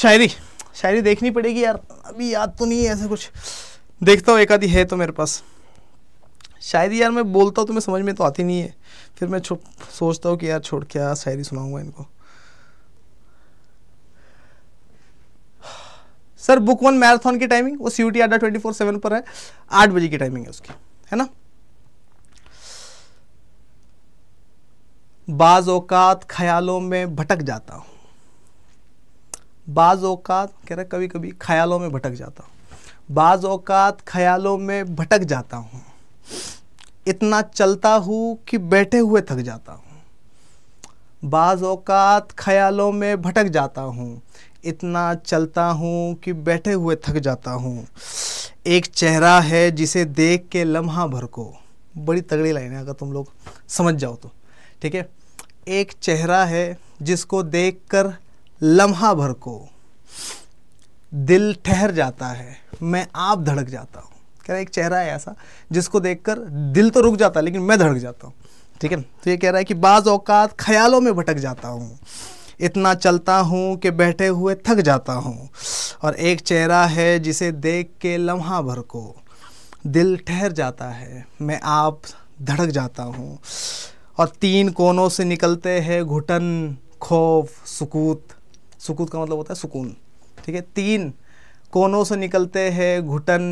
शायरी शायरी देखनी पड़ेगी यार अभी याद तो नहीं है ऐसा कुछ देखता हूँ एक आधी है तो मेरे पास शायरी यार मैं बोलता हूँ तुम्हें समझ में तो आती नहीं है फिर मैं छुप सोचता हूँ कि यार छोड़ क्या शायरी सुनाऊंगा इनको सर बुक वन मैराथन की टाइमिंग वो C U T Adda twenty four seven पर है आठ बजे की टाइमिंग है उसकी है ना बाज़ ख्यालों में भटक जाता हूँ बाज़ कह रहा कभी कभी ख्यालों में भटक जाता हूँ बाज़ अवत ख्यालों में भटक जाता हूँ इतना चलता हूँ कि बैठे हुए थक जाता हूँ बाज़ ख्यालों में भटक जाता हूँ इतना चलता हूँ कि बैठे हुए थक जाता हूँ एक चेहरा है जिसे देख के लम्हा भर को बड़ी तगड़ी लाइन है अगर तुम लोग समझ जाओ तो ठीक है एक चेहरा है जिसको देखकर लम्हा भर को दिल ठहर जाता है मैं आप धड़क जाता हूँ कह रहा है एक चेहरा है ऐसा जिसको देखकर दिल तो रुक जाता है लेकिन मैं धड़क जाता हूँ ठीक है तो ये कह रहा है कि बाज़ औकात ख्यालों में भटक जाता हूँ इतना चलता हूँ कि बैठे हुए थक जाता हूँ और एक चेहरा है जिसे देख के लम्हा भर को दिल ठहर जाता है मैं आप धड़क जाता हूँ और तीन कोनों से निकलते हैं घुटन खौफ सुकूत सुकूत का मतलब होता है सुकून ठीक है तीन कोनों से निकलते हैं घुटन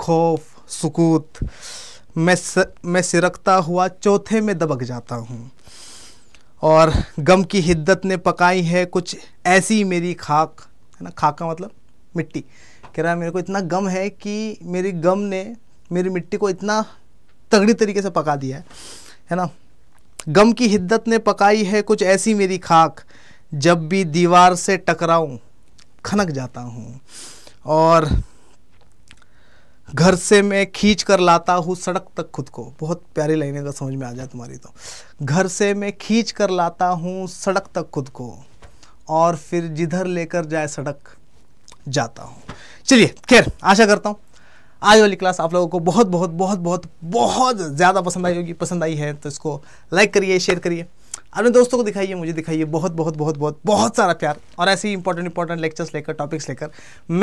खौफ सुकूत मैं स, मैं सिरकता हुआ चौथे में दबक जाता हूँ और गम की हिद्दत ने पकाई है कुछ ऐसी मेरी खाक है ना खाक का मतलब मिट्टी कह रहा है मेरे को इतना गम है कि मेरी गम ने मेरी मिट्टी को इतना तगड़ी तरीके से पका दिया है है ना गम की हिद्दत ने पकाई है कुछ ऐसी मेरी खाक जब भी दीवार से टकराऊं खनक जाता हूं और घर से मैं खींच कर लाता हूँ सड़क तक खुद को बहुत प्यारी लाइन का समझ में आ जाए तुम्हारी तो घर से मैं खींच कर लाता हूँ सड़क तक खुद को और फिर जिधर लेकर जाए सड़क जाता हूँ चलिए खैर आशा करता हूँ आज वाली क्लास आप लोगों को बहुत बहुत बहुत बहुत बहुत ज़्यादा पसंद आई होगी पसंद आई है तो इसको लाइक करिए शेयर करिए अपने दोस्तों को दिखाइए मुझे दिखाइए बहुत बहुत बहुत बहुत बहुत सारा प्यार और ऐसे ही इंपॉर्टेंट इंपॉर्टेंट लेक्चर्स लेकर टॉपिक्स लेकर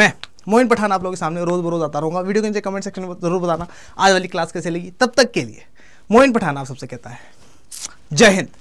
मैं मोहन पठान आप लोगों के सामने रोज़ बरोज़ आता रहूँगा वीडियो के नीचे कमेंट सेक्शन में ज़रूर बताना आज वाली क्लास कैसे लगी तब तक के लिए मोहन पठान आप सबसे कहता है जय हिंद